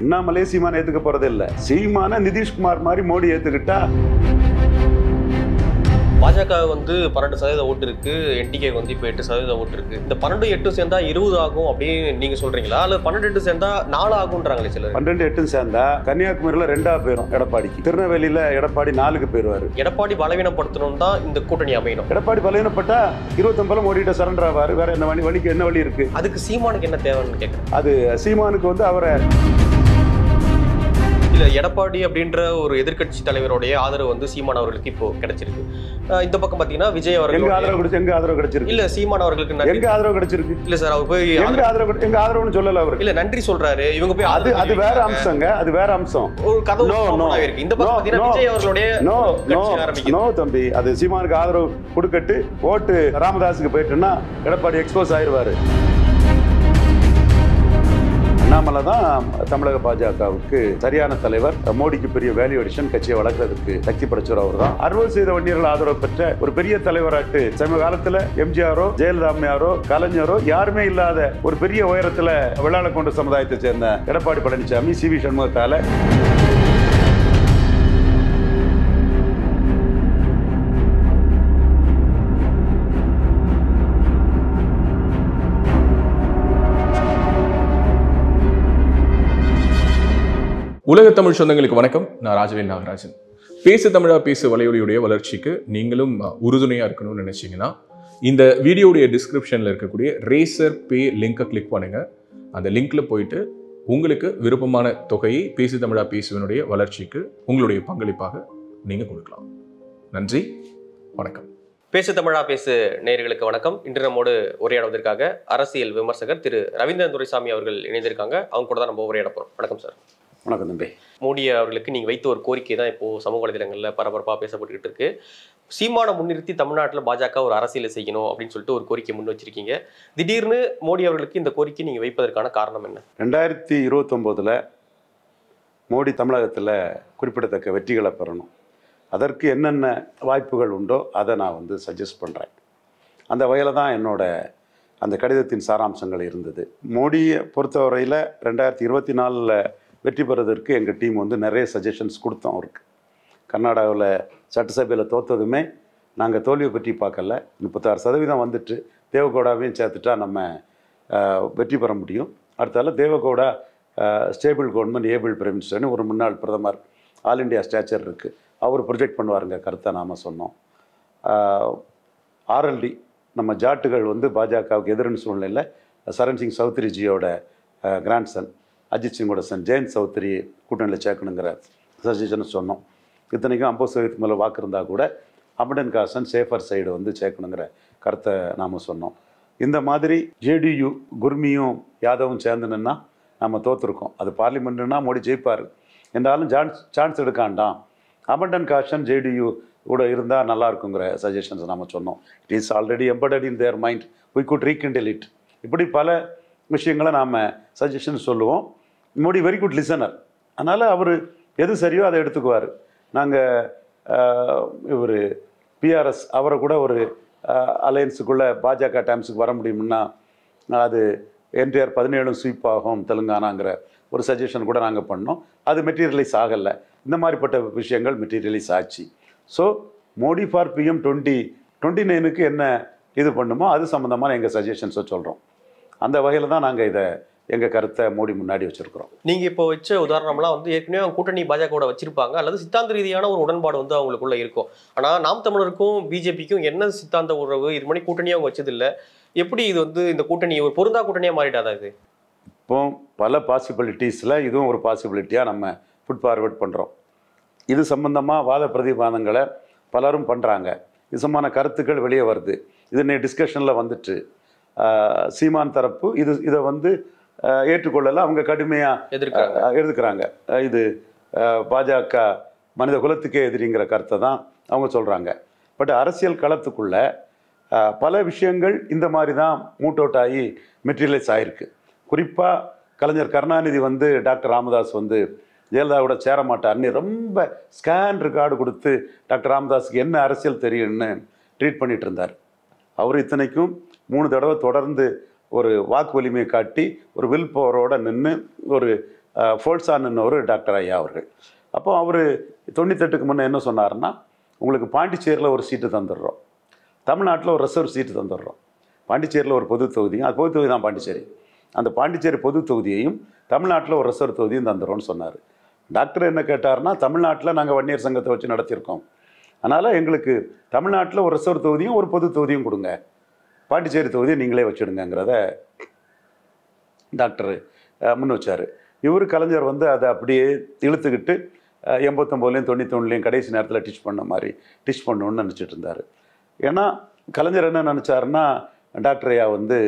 அண்ணாமலை சீமான ஏற்றுக்க போகிறது இல்லை சீமான நிதிஷ்குமார் மாதிரி மோடி ஏத்துக்கிட்டா பாஜக வந்து பன்னெண்டு சதவீத ஓட்டு இருக்கு என்டிகே வந்து இப்போ எட்டு சதவீத ஓட்டு இருக்கு இந்த பன்னெண்டு எட்டு சேர்ந்தா இருபது ஆகும் அப்படின்னு நீங்க சொல்றீங்களா அல்ல பன்னெண்டு எட்டு சேர்ந்தா நாலு ஆகும்ன்றாங்களே சிலர் பன்னெண்டு எட்டு சேர்ந்தா கன்னியாகுமரியில ரெண்டா போயிடும் எடப்பாடிக்கு திருநெல்வேலியில எடப்பாடி நாலுக்கு போயிருவாரு எடப்பாடி பலவீனப்படுத்தணும் தான் இந்த கூட்டணி அமையணும் எடப்பாடி பலவீனப்பட்டா ஒன்பது மோடிட்ட சரண்டர் ஆவாரு வேற என்ன வழி வழிக்கு என்ன வழி இருக்கு அதுக்கு சீமானுக்கு என்ன தேவைன்னு கேட்கறேன் அது சீமானுக்கு வந்து அவரை எடப்பாடி அப்படின்ற ஒரு எதிர்கட்சி தலைவருடைய ஆதரவு வந்து சீமான் அவர்களுக்கு இப்போ கிடைச்சிருக்கு இந்த பக்கம் பாத்தீங்கன்னா விஜய் அவர்களுக்கு ஆதரவு கிடைச்சு எங்க ஆதரவு கிடைச்சிருக்கு இல்ல சீமான் அவர்களுக்கு எங்க ஆதரவு கிடைச்சிருக்கு இல்ல சார் அவர் போய் எங்க ஆதரவு எங்க ஆதரவுன்னு சொல்லல அவர் இல்ல நன்றி சொல்றாரு இவங்க போய் அது அது வேற அம்சங்க அது வேற அம்சம் ஒரு கதை இருக்கு இந்த பக்கம் பாத்தீங்கன்னா விஜய் அவர்களுடைய நோ தம்பி அது சீமானுக்கு ஆதரவு கொடுக்கட்டு ஓட்டு ராமதாஸுக்கு போயிட்டுன்னா எடப்பாடி எக்ஸ்போஸ் ஆயிடுவாரு அண்ணாமலை தான் தமிழக பாஜகவுக்கு சரியான தலைவர் மோடிக்கு பெரிய வேல்யூ அடிஷன் கட்சியை வளர்க்கறதுக்கு சக்தி படைச்சவர் அவர் தான் அறுபது செய்த வன்னியர்கள் ஆதரவு பெற்ற ஒரு பெரிய தலைவராட்டு சம காலத்தில் எம்ஜிஆரோ ஜெயலலிதாமையாரோ கலைஞரோ யாருமே இல்லாத ஒரு பெரிய உயரத்தில் வெள்ளாள கொண்ட சமுதாயத்தை சேர்ந்த எடப்பாடி பழனிசாமி சி வி சண்முகத்தால உலக தமிழ் சொந்தங்களுக்கு வணக்கம் நான் ராஜவேல் நாகராஜன் பேசு தமிழா பேசு வலையொலியுடைய வளர்ச்சிக்கு நீங்களும் உறுதுணையாக இருக்கணும்னு நினச்சிங்கன்னா இந்த வீடியோடைய டிஸ்கிரிப்ஷனில் இருக்கக்கூடிய ரேசர் பே லிங்கை கிளிக் பண்ணுங்கள் அந்த லிங்க்ல போயிட்டு உங்களுக்கு விருப்பமான தொகையை பேசு தமிழா பேசுவனுடைய வளர்ச்சிக்கு உங்களுடைய பங்களிப்பாக நீங்கள் கொடுக்கலாம் நன்றி வணக்கம் பேசு தமிழா பேசு நேர்களுக்கு வணக்கம் இன்று நம்மோடு உரையாடுவதற்காக அரசியல் விமர்சகர் திரு ரவீந்திரன் துரைசாமி அவர்கள் இணைந்திருக்காங்க அவங்க கூட தான் நம்ம உரையாட போகிறோம் வணக்கம் சார் வணக்கம் தம்பி மோடி அவர்களுக்கு நீங்கள் வைத்த ஒரு கோரிக்கை தான் இப்போது சமூக வலைதளங்களில் பரபரப்பாக பேசப்பட்டுக்கிட்டு இருக்கு சீமானம் முன்னிறுத்தி தமிழ்நாட்டில் பாஜக ஒரு அரசியலை செய்யணும் அப்படின்னு சொல்லிட்டு ஒரு கோரிக்கை முன் வச்சிருக்கீங்க திடீர்னு மோடி அவர்களுக்கு இந்த கோரிக்கை நீங்கள் வைப்பதற்கான காரணம் என்ன ரெண்டாயிரத்தி இருபத்தொம்போதில் மோடி தமிழகத்தில் குறிப்பிடத்தக்க வெற்றிகளை பெறணும் அதற்கு என்னென்ன வாய்ப்புகள் உண்டோ அதை நான் வந்து சஜஸ்ட் பண்ணுறேன் அந்த வகையில் தான் என்னோடய அந்த கடிதத்தின் சாராம்சங்கள் இருந்தது மோடியை பொறுத்தவரையில் ரெண்டாயிரத்தி இருபத்தி நாலில் வெற்றி பெறுவதற்கு எங்கள் டீம் வந்து நிறைய சஜஷன்ஸ் கொடுத்தோம் அவருக்கு கர்நாடகாவில் சட்டசபையில் தோற்றதுமே நாங்கள் தோல்வியை பற்றி பார்க்கல முப்பத்தாறு சதவீதம் வந்துட்டு தேவகோடாவையும் சேர்த்துட்டா நம்ம வெற்றி பெற முடியும் அடுத்தால Deve Gowda stable government able prime மினிஸ்டர்னு ஒரு முன்னாள் பிரதமர் ஆல் இண்டியா ஸ்டேச்சர் இருக்குது அவர் ப்ரொஜெக்ட் பண்ணுவாருங்க கருத்தை நாம் சொன்னோம் ஆர்எல்டி நம்ம ஜாட்டுகள் வந்து பாஜகவுக்கு எதிரின்னு சூழ்நிலையில் சரண் சிங் சௌத்ரிஜியோட கிராண்ட்சன் அஜித் சிங்கோட சன் ஜெயந்த் சௌத்ரி கூட்டணியில் சேர்க்கணுங்கிற சஜஷனை சொன்னோம் இத்தனைக்கும் ஐம்பது சதவீதத்துக்கு மேலே வாக்கு இருந்தால் கூட அபடன் காசன் சேஃபர் சைடு வந்து சேர்க்கணுங்கிற கருத்தை நாம் சொன்னோம் இந்த மாதிரி ஜேடியு குர்மியும் யாதவும் சேர்ந்துன்னா நம்ம தோற்றுருக்கோம் அது பார்லிமெண்ட்டுன்னா மோடி ஜெயிப்பார் என்றாலும் சான்ஸ் சான்ஸ் எடுக்காண்டாம் அபண்டன் காஷன் ஜேடியு கூட இருந்தால் நல்லா இருக்குங்கிற சஜஷன்ஸ் நம்ம சொன்னோம் it is already embedded in their mind we could rekindle it இப்படி பல விஷயங்களை நாம் சஜஷன் சொல்லுவோம் மோடி வெரி குட் லிசனர் அதனால் அவர் எது சரியோ அதை எடுத்துக்குவார் நாங்கள் இவர் பிஆர்எஸ் அவரை கூட ஒரு அலையன்ஸுக்குள்ளே பாஜக டைம்ஸுக்கு வர முடியும்னா அது என்டிஆர் பதினேழும் ஸ்வீப் ஆகும் தெலுங்கானாங்கிற ஒரு சஜஷன் கூட நாங்கள் பண்ணோம் அது மெட்டீரியலைஸ் ஆகலை இந்த மாதிரிப்பட்ட விஷயங்கள் மெட்டீரியலைஸ் ஆச்சு so Modi for PM twenty twenty நைனுக்கு என்ன இது பண்ணுமோ அது சம்மந்தமான எங்கள் சஜஷன்ஸை சொல்கிறோம் அந்த வகையில் தான் நாங்கள் இதை எங்கள் கருத்தை மோடி முன்னாடி வச்சுருக்குறோம் நீங்கள் இப்போ வச்ச உதாரணம்லாம் வந்து ஏற்கனவே கூட்டணி கூட்டணி பாஜகவோட வச்சிருப்பாங்க அல்லது சித்தாந்த ரீதியான ஒரு உடன்பாடு வந்து அவங்களுக்குள்ள இருக்கும் ஆனால் நாம் தமிழருக்கும் பிஜேபிக்கும் என்ன சித்தாந்த உறவு இது மாதிரி கூட்டணியாக அவங்க வச்சதில்லை எப்படி இது வந்து இந்த கூட்டணி ஒரு பொருந்தா கூட்டணியாக மாறிட்டாதா இது இப்போ பல பாசிபிலிட்டிஸில் இதுவும் ஒரு பாசிபிலிட்டியாக நம்ம ஃபுட் ஃபார்வர்ட் பண்ணுறோம் இது சம்பந்தமாக வாத பிரதிபாதங்களை பலரும் பண்ணுறாங்க இது சம்பந்தமான கருத்துக்கள் வெளியே வருது இது டிஸ்கஷனில் வந்துட்டு சீமான் தரப்பு இது இதை வந்து ஏற்றுக்கொள்ளலாம் அவங்க கடுமையாக எதிர்க்கிறாங்க இது பாஜக மனித குலத்துக்கே எதிரிங்கிற கருத்தை தான் அவங்க சொல்கிறாங்க பட் அரசியல் களத்துக்குள்ள பல விஷயங்கள் இந்த மாதிரி தான் மூட் அவுட் ஆகி மெட்டீரியலைஸ் ஆகிருக்கு குறிப்பாக கலைஞர் கருணாநிதி வந்து டாக்டர் ராமதாஸ் வந்து ஜெயலலிதாவோட சேர ரொம்ப ஸ்கேன் ரெக்கார்டு கொடுத்து டாக்டர் ராமதாஸுக்கு என்ன அரசியல் தெரியும்னு ட்ரீட் பண்ணிகிட்டு இருந்தார் அவர் இத்தனைக்கும் மூணு தடவை தொடர்ந்து ஒரு வாக்கு வலிமையை காட்டி ஒரு வில் பவரோடு நின்று ஒரு ஃபோல்ஸான்னு ஒரு டாக்டர் ஐயா அவர்கள் அப்போ அவர் தொண்ணூத்தெட்டுக்கு முன்னே என்ன சொன்னார்னா உங்களுக்கு பாண்டிச்சேரியில் ஒரு சீட்டு தந்துடுறோம் தமிழ்நாட்டில் ஒரு ரிசர்வ் சீட்டு தந்துடுறோம் பாண்டிச்சேரியில் ஒரு பொது தொகுதியும் அது பொது தொகுதி தான் பாண்டிச்சேரி அந்த பாண்டிச்சேரி பொது தொகுதியையும் தமிழ்நாட்டில் ஒரு ரிசர்வ் தொகுதியும் தந்துடுறோம்னு சொன்னார் டாக்டர் என்ன கேட்டார்னா தமிழ்நாட்டில் நாங்கள் வன்னியர் சங்கத்தை வச்சு நடத்தியிருக்கோம் அதனால் எங்களுக்கு தமிழ்நாட்டில் ஒரு ரிசர்வ் தொகுதியும் ஒரு பொது தொகுதியும் கொடுங்க பாண்டிச்சேரி தொகுதி நீங்களே வச்சுடுங்கிறத டாக்டர் முன் வச்சார் இவர் கலைஞர் வந்து அதை அப்படியே இழுத்துக்கிட்டு எண்பத்தொம்போதுலேயும் தொண்ணூத்தொன்னுலையும் கடைசி நேரத்தில் டிச் பண்ண மாதிரி டிச் பண்ணணும்னு நினச்சிட்டு இருந்தார் ஏன்னா கலைஞர் என்ன நினச்சாருன்னா டாக்டர் ஐயா வந்து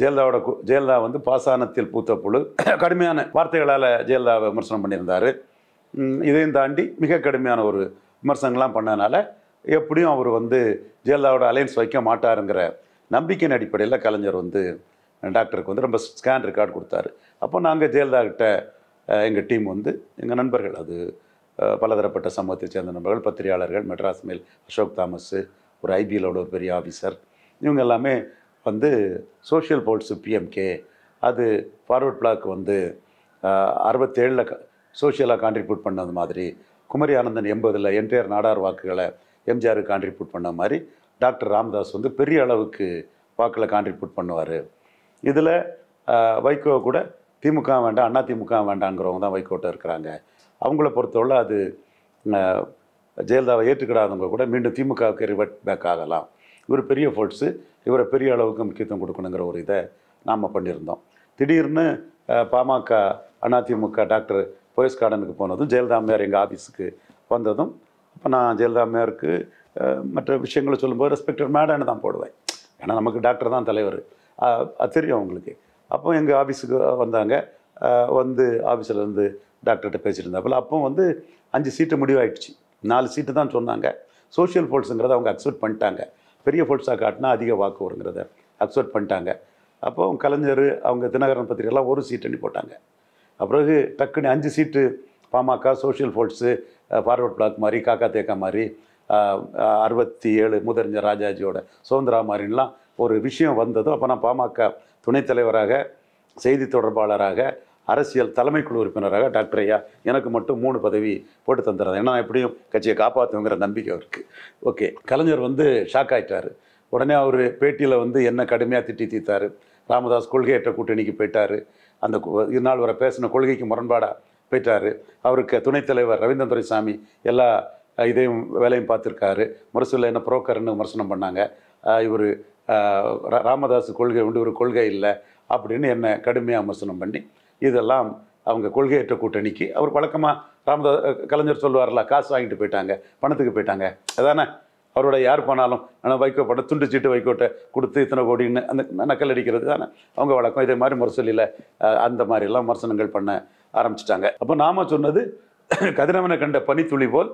ஜெயலலிதாவோட ஜெயலலிதா வந்து பாசானத்தில் பூத்த புழு கடுமையான வார்த்தைகளால் ஜெயலலிதா விமர்சனம் பண்ணியிருந்தார் இதையும் தாண்டி மிக கடுமையான ஒரு விமர்சனங்கள்லாம் பண்ணதுனால எப்படியும் அவர் வந்து ஜெயலலிதாவோட அலையன்ஸ் வைக்க மாட்டாருங்கிற நம்பிக்கையின் அடிப்படையில் கலைஞர் வந்து டாக்டருக்கு வந்து ரொம்ப ஸ்கேன் ரெக்கார்டு கொடுத்தாரு அப்போ நாங்கள் ஜெயலலிதா எங்கள் டீம் வந்து எங்கள் நண்பர்கள் அது பலதரப்பட்ட சமூகத்தைச் சேர்ந்த நண்பர்கள் பத்திரிகையாளர்கள் மெட்ராஸ் மேல் அசோக் தாமஸ் ஒரு ஐபிஎலோட ஒரு பெரிய ஆஃபீஸர் இவங்க எல்லாமே வந்து சோஷியல் போல்ஸு பிஎம்கே அது ஃபார்வர்ட் பிளாக் வந்து அறுபத்தேழில் க சோஷியலாக கான்ட்ரிபியூட் பண்ணது மாதிரி குமரி ஆனந்தன் எண்பதில் என்டிஆர் நாடார் வாக்குகளை எம்ஜிஆருக்கு கான்ட்ரிபியூட் பண்ண மாதிரி டாக்டர் ராமதாஸ் வந்து பெரிய அளவுக்கு வாக்கில் கான்ட்ரிபியூட் பண்ணுவார் இதில் வைகோ கூட திமுக வேண்டாம் அண்ணா திமுக வேண்டாங்கிறவங்க தான் வைகோட்டை இருக்கிறாங்க அவங்கள பொறுத்தவரை அது ஜெயலலிதாவை ஏற்றுக்கிடாதவங்க கூட மீண்டும் திமுகவுக்கு ரிவர்ட் பேக் ஆகலாம் இவர் பெரிய ஃபோர்ட்ஸு இவரை பெரிய அளவுக்கு முக்கியத்துவம் கொடுக்கணுங்கிற ஒரு இதை நாம் பண்ணியிருந்தோம் திடீர்னு பாமக அதிமுக டாக்டர் போயஸ் கார்டனுக்கு போனதும் ஜெயலலிதா அம்மையார் எங்கள் ஆஃபீஸுக்கு வந்ததும் அப்போ நான் ஜெயலலிதா அம்மையாருக்கு மற்ற விஷயங்களை சொல்லும்போது ரெஸ்பெக்டட் மேடம்னு தான் போடுவேன் ஏன்னா நமக்கு டாக்டர் தான் தலைவர் அது தெரியும் அவங்களுக்கு அப்போ எங்கள் ஆஃபீஸுக்கு வந்தாங்க வந்து ஆஃபீஸில் இருந்து டாக்டர்கிட்ட பேசிட்டு போல் அப்போ வந்து அஞ்சு சீட்டு முடிவாயிடுச்சு நாலு சீட்டு தான் சொன்னாங்க சோஷியல் ஃபோல்ஸுங்கிறத அவங்க அக்செப்ட் பண்ணிட்டாங்க பெரிய ஃபோல்ஸாக காட்டினா அதிக வாக்கு வருங்கிறத அக்செப்ட் பண்ணிட்டாங்க அப்போ அவங்க கலைஞர் அவங்க தினகரன் பத்திரிகைலாம் ஒரு அண்ணி போட்டாங்க அப்பிறகு டக்குன்னு அஞ்சு சீட்டு பாமக சோஷியல் ஃபோல்ஸு ஃபார்வர்ட் பிளாக் மாதிரி காக்கா தேக்கா மாதிரி அறுபத்தி ஏழு முதறிஞர் ராஜாஜியோட சுதந்திரா மாதிரிலாம் ஒரு விஷயம் வந்ததும் அப்போ நான் பாமக துணைத் தலைவராக செய்தி தொடர்பாளராக அரசியல் தலைமைக்குழு உறுப்பினராக டாக்டர் ஐயா எனக்கு மட்டும் மூணு பதவி போட்டு தந்துடுறது ஏன்னா எப்படியும் கட்சியை காப்பாற்றுங்கிற நம்பிக்கை அவருக்கு ஓகே கலைஞர் வந்து ஷாக் ஆகிட்டார் உடனே அவர் பேட்டியில் வந்து என்ன கடுமையாக திட்டி தீத்தார் ராமதாஸ் கொள்கையற்ற கூட்டணிக்கு போயிட்டார் அந்த இருநாள் வரை பேசின கொள்கைக்கு முரண்பாடாக போயிட்டார் அவருக்கு துணைத் தலைவர் துரைசாமி எல்லா இதையும் வேலையும் பார்த்துருக்காரு முரசில் என்ன புரோக்கர்னு விமர்சனம் பண்ணாங்க இவர் ராமதாஸ் கொள்கை உண்டு ஒரு கொள்கை இல்லை அப்படின்னு என்னை கடுமையாக விமர்சனம் பண்ணி இதெல்லாம் அவங்க கொள்கையற்ற கூட்டணிக்கு அவர் வழக்கமாக ராமதாஸ் கலைஞர் சொல்லுவார்ல காசு வாங்கிட்டு போயிட்டாங்க பணத்துக்கு போயிட்டாங்க அதானே அவரோட யார் போனாலும் ஆனால் வைக்கோ படம் துண்டு சீட்டு வைக்கோட்டை கொடுத்து இத்தனை கோடின்னு அந்த நக்கல் அடிக்கிறது தானே அவங்க வழக்கம் இதே மாதிரி முரசொலியில் அந்த மாதிரிலாம் விமர்சனங்கள் பண்ண ஆரம்பிச்சிட்டாங்க அப்போ நாம் சொன்னது கதிரவனை கண்ட பனித்துளி போல்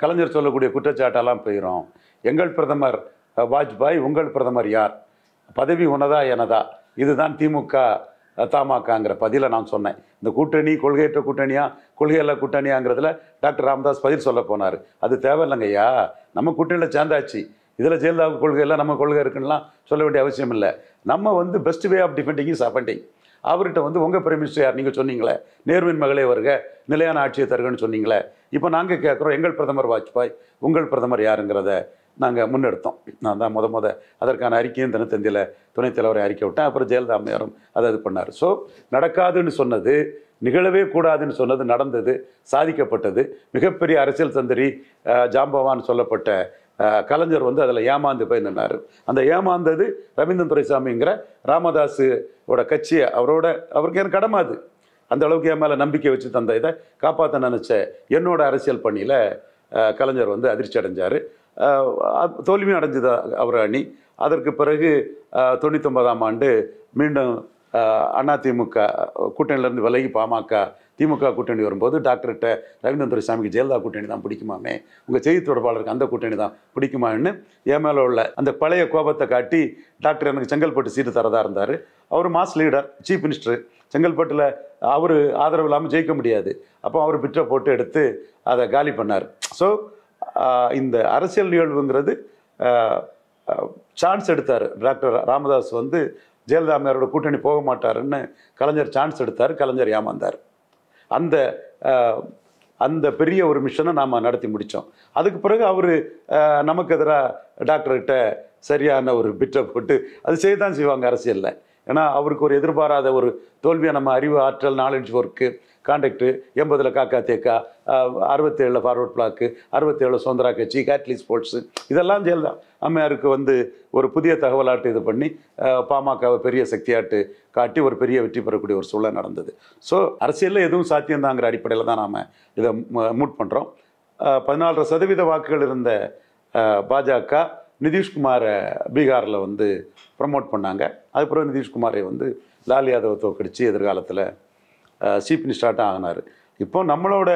கலைஞர் சொல்லக்கூடிய குற்றச்சாட்டெல்லாம் போயிடும் எங்கள் பிரதமர் வாஜ்பாய் உங்கள் பிரதமர் யார் பதவி உனதா எனதா இதுதான் திமுக தமாகாங்கிற பதிலை நான் சொன்னேன் இந்த கூட்டணி கொள்கையற்ற கூட்டணியாக கொள்கையில் கூட்டணியாங்கிறதுல டாக்டர் ராமதாஸ் பதில் சொல்ல போனார் அது ஐயா நம்ம கூட்டணியில் சேர்ந்தாச்சு இதில் ஜெயலலிதா கொள்கையெல்லாம் நம்ம கொள்கை இருக்குன்னா சொல்ல வேண்டிய அவசியம் இல்லை நம்ம வந்து best way of defending is offending அவர்கிட்ட வந்து உங்கள் பிரைம் மினிஸ்டர் யார் நீங்கள் சொன்னீங்களே நேர்மின் மகளே வருக நிலையான ஆட்சியை தருகன்னு சொன்னீங்களே இப்போ நாங்கள் கேட்குறோம் எங்கள் பிரதமர் வாஜ்பாய் உங்கள் பிரதமர் யாருங்கிறத நாங்கள் முன்னெடுத்தோம் நான் தான் முத முத அதற்கான அறிக்கையும் தினத்தந்தியில் துணைத் தலைவரை அறிக்கை விட்டேன் அப்புறம் ஜெயலலிதா அம்மையாரும் அதை இது பண்ணார் ஸோ நடக்காதுன்னு சொன்னது நிகழவே கூடாதுன்னு சொன்னது நடந்தது சாதிக்கப்பட்டது மிகப்பெரிய அரசியல் தந்திரி ஜாம்பவான் சொல்லப்பட்ட கலைஞர் வந்து அதில் ஏமாந்து போய் நின்னார் அந்த ஏமாந்தது ரவீந்திரன் துரைசாமிங்கிற ராமதாஸோட கட்சியை அவரோட அவருக்கு எனக்கு கடமை அது அந்த அளவுக்கு என் மேலே நம்பிக்கை வச்சு தந்த இதை காப்பாற்ற நினச்ச என்னோட அரசியல் பணியில் கலைஞர் வந்து அதிர்ச்சி அடைஞ்சார் தோல்வியும் அடைஞ்சது அவர் அணி அதற்கு பிறகு ஒன்பதாம் ஆண்டு மீண்டும் அதிமுக கூட்டணியிலேருந்து விலகி பாமக திமுக கூட்டணி வரும்போது டாக்டர்கிட்ட ரவீந்திரன் துரைசாமிக்கு ஜெயலலிதா கூட்டணி தான் பிடிக்குமாமே உங்கள் செய்தி தொடர்பாளருக்கு அந்த கூட்டணி தான் பிடிக்குமான்னு என் மேலே உள்ள அந்த பழைய கோபத்தை காட்டி டாக்டர் எனக்கு செங்கல்பட்டு சீட்டு தரதாக இருந்தார் அவர் மாஸ் லீடர் சீஃப் மினிஸ்டர் செங்கல்பட்டில் அவர் ஆதரவு இல்லாமல் ஜெயிக்க முடியாது அப்போ அவர் பிற்ற போட்டு எடுத்து அதை காலி பண்ணார் ஸோ இந்த அரசியல் நிகழ்வுங்கிறது சான்ஸ் எடுத்தார் டாக்டர் ராமதாஸ் வந்து ஜெயலலிதா கூட்டணி போக மாட்டாருன்னு கலைஞர் சான்ஸ் எடுத்தார் கலைஞர் ஏமாந்தார் அந்த அந்த பெரிய ஒரு மிஷனை நாம் நடத்தி முடித்தோம் அதுக்கு பிறகு அவர் நமக்கு எதிராக டாக்டர்கிட்ட சரியான ஒரு பிட்டை போட்டு அது செய்ய தான் செய்வாங்க அரசியலில் ஏன்னா அவருக்கு ஒரு எதிர்பாராத ஒரு தோல்வியை நம்ம அறிவு ஆற்றல் நாலேஜ் ஒர்க்கு கான்டாக்டு எண்பதில் காக்கா தேக்கா அறுபத்தேழில் ஃபார்வர்ட் பிளாக்கு அறுபத்தேழில் சுதந்திரா கட்சி கேட்லி ஸ்போர்ட்ஸு இதெல்லாம் ஜெயல் தான் அம்மையாருக்கு வந்து ஒரு புதிய தகவலாட்டு இது பண்ணி பாமகவை பெரிய சக்தியாட்டு காட்டி ஒரு பெரிய வெற்றி பெறக்கூடிய ஒரு சூழல் நடந்தது ஸோ அரசியலில் எதுவும் சாத்தியம்தாங்கிற அடிப்படையில் தான் நாம் இதை மூட் பண்ணுறோம் பதினாலரை சதவீத வாக்குகள் இருந்த பாஜக நிதிஷ்குமாரை பீகாரில் வந்து ப்ரமோட் பண்ணாங்க அதுக்கப்புறம் நிதிஷ்குமாரை வந்து லால் யாதவ் தோக்கடிச்சு எதிர்காலத்தில் சீஃப் ஸ்டார்ட் ஆகினார் இப்போ நம்மளோட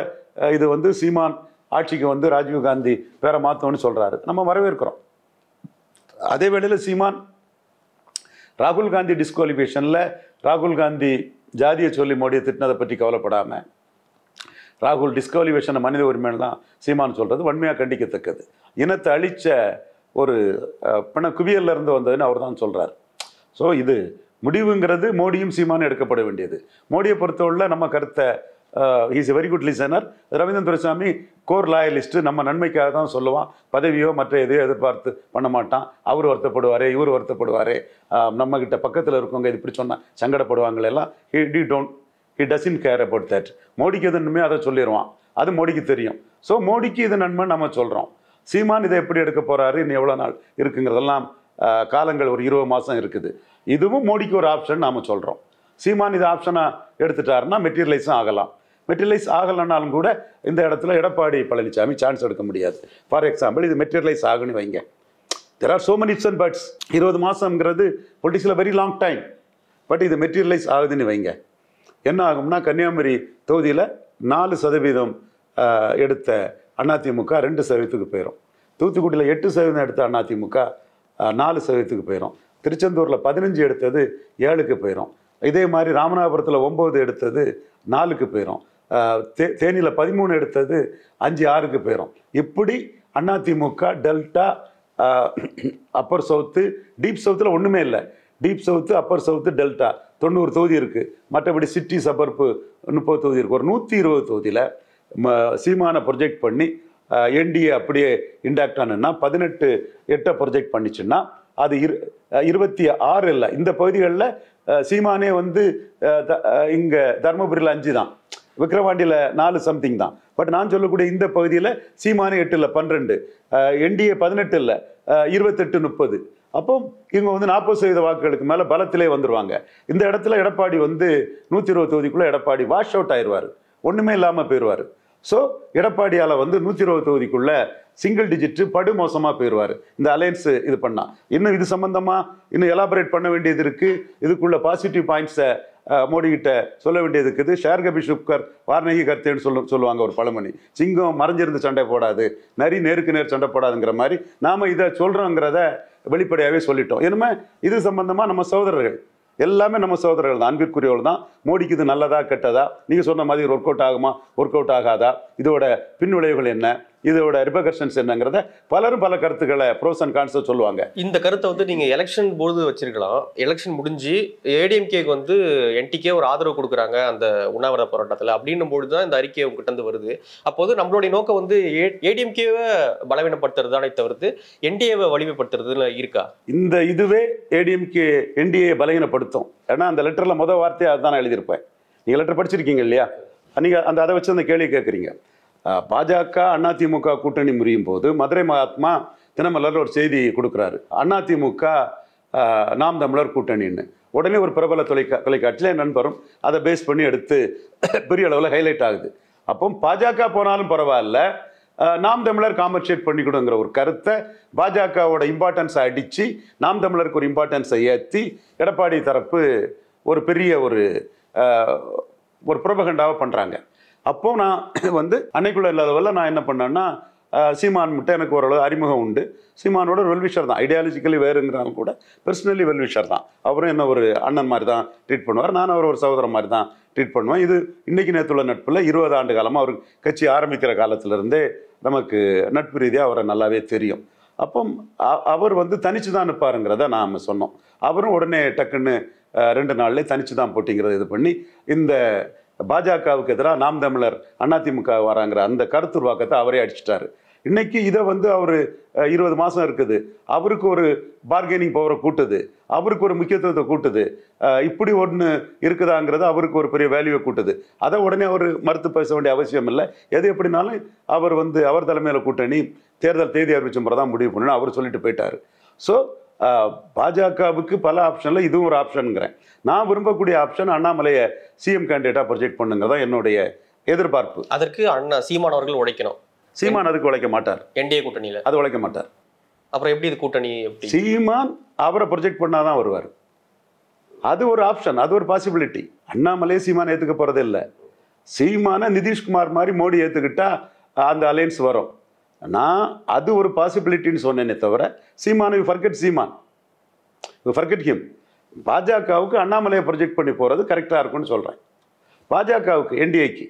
இது வந்து சீமான் ஆட்சிக்கு வந்து ராஜீவ் காந்தி வேற மாற்றோன்னு சொல்கிறாரு நம்ம வரவேற்கிறோம் அதே வேளையில் சீமான் ராகுல் காந்தி டிஸ்குவாலிஃபிகேஷனில் ராகுல் காந்தி ஜாதியை சொல்லி மோடியை திட்டினதை பற்றி கவலைப்படாமல் ராகுல் டிஸ்குவாலிஃபிகேஷனை மனித உரிமைன்னு தான் சீமான் சொல்கிறது வன்மையாக கண்டிக்கத்தக்கது இனத்தை அழித்த ஒரு பிண இருந்து வந்ததுன்னு அவர் தான் சொல்கிறார் ஸோ இது முடிவுங்கிறது மோடியும் சீமானும் எடுக்கப்பட வேண்டியது மோடியை பொறுத்தவரை நம்ம கருத்தை is a very good listener Ravindran Duraisamy core loyalist நம்ம நன்மைக்காக தான் சொல்லுவான் பதவியோ மற்ற எதையோ எதிர்பார்த்து பண்ண மாட்டான் அவர் வருத்தப்படுவார் இவர் வருத்தப்படுவார் நம்மக்கிட்ட பக்கத்தில் இருக்கவங்க இது இப்படி சொன்னால் சங்கடப்படுவாங்களெல்லாம் ஹி டி don't he doesn't care about that மோடிக்கு எது நன்மையோ அதை சொல்லிடுவான் அது மோடிக்கு தெரியும் ஸோ மோடிக்கு இது நன்மை நம்ம சொல்கிறோம் சீமான் இதை எப்படி எடுக்க போகிறாரு இன்னும் எவ்வளோ நாள் இருக்குங்கிறதெல்லாம் காலங்கள் ஒரு இருபது மாதம் இருக்குது இதுவும் மோடிக்கு ஒரு ஆப்ஷன் நாம் சொல்கிறோம் சீமான் இது ஆப்ஷனாக எடுத்துட்டாருன்னா மெட்டீரியலைஸும் ஆகலாம் மெட்டீரியலைஸ் ஆகலைனாலும் கூட இந்த இடத்துல எடப்பாடி பழனிசாமி சான்ஸ் எடுக்க முடியாது ஃபார் எக்ஸாம்பிள் இது மெட்டீரியலைஸ் ஆகுன்னு வைங்க there are so many ifs and buts இருபது மாதம்ங்கிறது பொலிட்டிக்ஸில் வெரி லாங் டைம் பட் இது மெட்டீரியலைஸ் ஆகுதுன்னு வைங்க என்ன ஆகும்னா கன்னியாகுமரி தொகுதியில் நாலு சதவீதம் எடுத்த அதிமுக ரெண்டு சதவீதத்துக்கு போயிடும் தூத்துக்குடியில் எட்டு சதவீதம் எடுத்த அதிமுக நாலு சதவீதத்துக்கு போயிடும் திருச்செந்தூரில் பதினஞ்சு எடுத்தது ஏழுக்கு போயிடும் இதே மாதிரி ராமநாதபுரத்தில் ஒம்பது எடுத்தது நாலுக்கு போயிடும் தே தேனியில் பதிமூணு எடுத்தது அஞ்சு ஆறுக்கு போயிடும் இப்படி AIADMK delta upper south deep சவுத்தில் ஒன்றுமே இல்லை deep south upper south delta தொண்ணூறு தொகுதி இருக்குது மற்றபடி சிட்டி சபர்ப்பு முப்பது தொகுதி இருக்குது ஒரு நூற்றி இருபது தொகுதியில் சீமான ப்ரொஜெக்ட் பண்ணி என்டிஏ அப்படியே இண்டாக்ட் ஆனுன்னா பதினெட்டு எட்டை ப்ரொஜெக்ட் பண்ணிச்சுன்னா அது இரு இருபத்தி ஆறு இல்லை இந்த பகுதிகளில் சீமானே வந்து இங்கே தருமபுரியில் அஞ்சு தான் விக்ரவாண்டியில் நாலு சம்திங் தான் பட் நான் சொல்லக்கூடிய இந்த பகுதியில் சீமானே எட்டு இல்லை பன்னிரெண்டு என்டிஏ பதினெட்டு இல்லை இருபத்தெட்டு முப்பது அப்போ இவங்க வந்து நாற்பது சதவீத வாக்குகளுக்கு மேலே பலத்திலே வந்துடுவாங்க இந்த இடத்துல எடப்பாடி வந்து நூற்றி இருபது தொகுதிக்குள்ளே எடப்பாடி வாஷ் அவுட் ஆயிடுவார் ஒன்றுமே இல்லாமல் போயிடுவார் ஸோ எடப்பாடியால் வந்து நூற்றி இருபது தொகுதிக்குள்ள சிங்கிள் டிஜிட்டு படுமோசமாக போயிடுவார் இந்த அலையன்ஸு இது பண்ணால் இன்னும் இது சம்மந்தமாக இன்னும் எலாபரேட் பண்ண வேண்டியது இருக்குது இதுக்குள்ள பாசிட்டிவ் பாயிண்ட்ஸை மோடிக்கிட்ட சொல்ல வேண்டியது இருக்குது ஷேர் கபி சுப்கர் வாரணகி கர்த்தேன்னு சொல் சொல்லுவாங்க ஒரு பழமணி சிங்கம் மறைஞ்சிருந்து சண்டை போடாது நரி நேருக்கு நேர் சண்டை போடாதுங்கிற மாதிரி நாம் இதை சொல்கிறோங்கிறத வெளிப்படையாகவே சொல்லிட்டோம் இனிமேல் இது சம்பந்தமாக நம்ம சகோதரர்கள் எல்லாமே நம்ம சகோதரர்கள் தான் அன்பிற்குரியவர்கள் தான் மோடிக்கு இது நல்லதா கெட்டதா நீங்கள் சொன்ன மாதிரி ஒர்க் அவுட் ஆகுமா ஒர்க் அவுட் ஆகாதா இதோட பின்விளைவுகள் என்ன இதோட ரிபகர்ஷன்ஸ் என்னங்கிறத பலரும் பல கருத்துக்களை ப்ரோஸ் அண்ட் கான்ஸ் சொல்லுவாங்க இந்த கருத்தை வந்து நீங்கள் எலெக்ஷன் போது வச்சிருக்கலாம் எலெக்ஷன் முடிஞ்சு ஏடிஎம்கேக்கு வந்து என்டிகே ஒரு ஆதரவு கொடுக்குறாங்க அந்த உண்ணாவிரத போராட்டத்தில் அப்படின்னும் பொழுதுதான் தான் இந்த அறிக்கை உங்ககிட்ட வந்து வருது அப்போது நம்மளுடைய நோக்கம் வந்து ஏடிஎம்கேவை பலவீனப்படுத்துறது தானே தவிர்த்து என்டிஏவை வலிமைப்படுத்துறதுல இருக்கா இந்த இதுவே ஏடிஎம்கே என்டிஏ பலவீனப்படுத்தும் ஏன்னா அந்த லெட்டரில் முதல் வார்த்தையை அதுதான் எழுதியிருப்பேன் நீங்கள் லெட்டர் படிச்சிருக்கீங்க இல்லையா நீங்கள் அந்த அதை வச்சு அந்த கேள்வி கேட்குறீங்க பாஜக அதிமுக கூட்டணி முறியும் போது மதுரை மகாத்மா தினமலர் ஒரு செய்தி கொடுக்குறாரு அதிமுக நாம் தமிழர் கூட்டணின்னு உடனே ஒரு பிரபல தொலைக்கா தொலைக்காட்சியில் என் நண்பரும் அதை பேஸ் பண்ணி எடுத்து பெரிய அளவில் ஹைலைட் ஆகுது அப்போ பாஜக போனாலும் பரவாயில்ல நாம் தமிழர் காம்பன்சேட் பண்ணிக்கணுங்கிற ஒரு கருத்தை பாஜகவோட இம்பார்ட்டன்ஸை அடித்து நாம் தமிழருக்கு ஒரு இம்பார்ட்டன்ஸை ஏற்றி எடப்பாடி தரப்பு ஒரு பெரிய ஒரு ஒரு புரபகண்டாவை பண்ணுறாங்க அப்போ நான் வந்து அன்னைக்குள்ள இல்லாதவல்ல நான் என்ன பண்ணேன்னா சீமான் மட்டும் எனக்கு ஓரளவு அறிமுகம் உண்டு சீமானோட வெல்விஷர் தான் ஐடியாலஜிக்கலி வேறுங்கிறாலும் கூட பர்சனலி வெல்விஷர் தான் அவரும் என்ன ஒரு அண்ணன் மாதிரி தான் ட்ரீட் பண்ணுவார் நான் அவர் ஒரு சகோதரன் மாதிரி தான் ட்ரீட் பண்ணுவேன் இது இன்றைக்கி நேற்றுள்ள நட்பில் இருபது ஆண்டு காலமாக அவர் கட்சி ஆரம்பிக்கிற காலத்திலேருந்தே நமக்கு நட்பு ரீதியாக அவரை நல்லாவே தெரியும் அப்போ அவர் வந்து தனிச்சு தான் நிற்பாருங்கிறத நாம் சொன்னோம் அவரும் உடனே டக்குன்னு ரெண்டு நாள்லேயே தனிச்சு தான் போட்டிங்கிறத இது பண்ணி இந்த பாஜகவுக்கு எதிராக நாம் தமிழர் அதிமுக வராங்கிற அந்த கருத்து உருவாக்கத்தை அவரே அடிச்சிட்டாரு இன்னைக்கு இதை வந்து அவர் இருபது மாதம் இருக்குது அவருக்கு ஒரு பார்கெனிங் பவரை கூட்டுது அவருக்கு ஒரு முக்கியத்துவத்தை கூட்டுது இப்படி ஒன்று இருக்குதாங்கிறது அவருக்கு ஒரு பெரிய வேல்யூவை கூட்டுது அதை உடனே அவர் மறுத்து பேச வேண்டிய அவசியம் இல்லை எது எப்படினாலும் அவர் வந்து அவர் தலைமையில் கூட்டணி தேர்தல் தேதி அறிவிச்சும் தான் முடிவு பண்ணணும் அவர் சொல்லிட்டு போயிட்டார் ஸோ பாஜகவுக்கு பல ஆப்ஷனில் இதுவும் ஒரு ஆப்ஷனுங்கிறேன் நான் விரும்பக்கூடிய ஆப்ஷன் அண்ணாமலையை சிஎம் கேண்டிடேட்டாக ப்ரொஜெக்ட் பண்ணுங்கிறதா என்னுடைய எதிர்பார்ப்பு அதற்கு அண்ணா சீமான் அவர்கள் உழைக்கணும் சீமான் அதுக்கு உழைக்க மாட்டார் என்டிஏ கூட்டணியில் அது உழைக்க மாட்டார் அப்புறம் எப்படி இது கூட்டணி சீமான் அவரை ப்ரொஜெக்ட் பண்ணால் தான் வருவார் அது ஒரு ஆப்ஷன் அது ஒரு பாசிபிலிட்டி அண்ணாமலையை சீமான் ஏற்றுக்க போகிறது இல்லை சீமான நிதிஷ்குமார் மாதிரி மோடி ஏற்றுக்கிட்டால் அந்த அலையன்ஸ் வரும் நான் அது ஒரு பாசிபிலிட்டின்னு சொன்னேனே தவிர Seeman you forget Seeman you forget him பாஜகவுக்கு அண்ணாமலையை ப்ரொஜெக்ட் பண்ணி போகிறது கரெக்டாக இருக்கும்னு சொல்கிறேன் பாஜகவுக்கு என்டிஏக்கு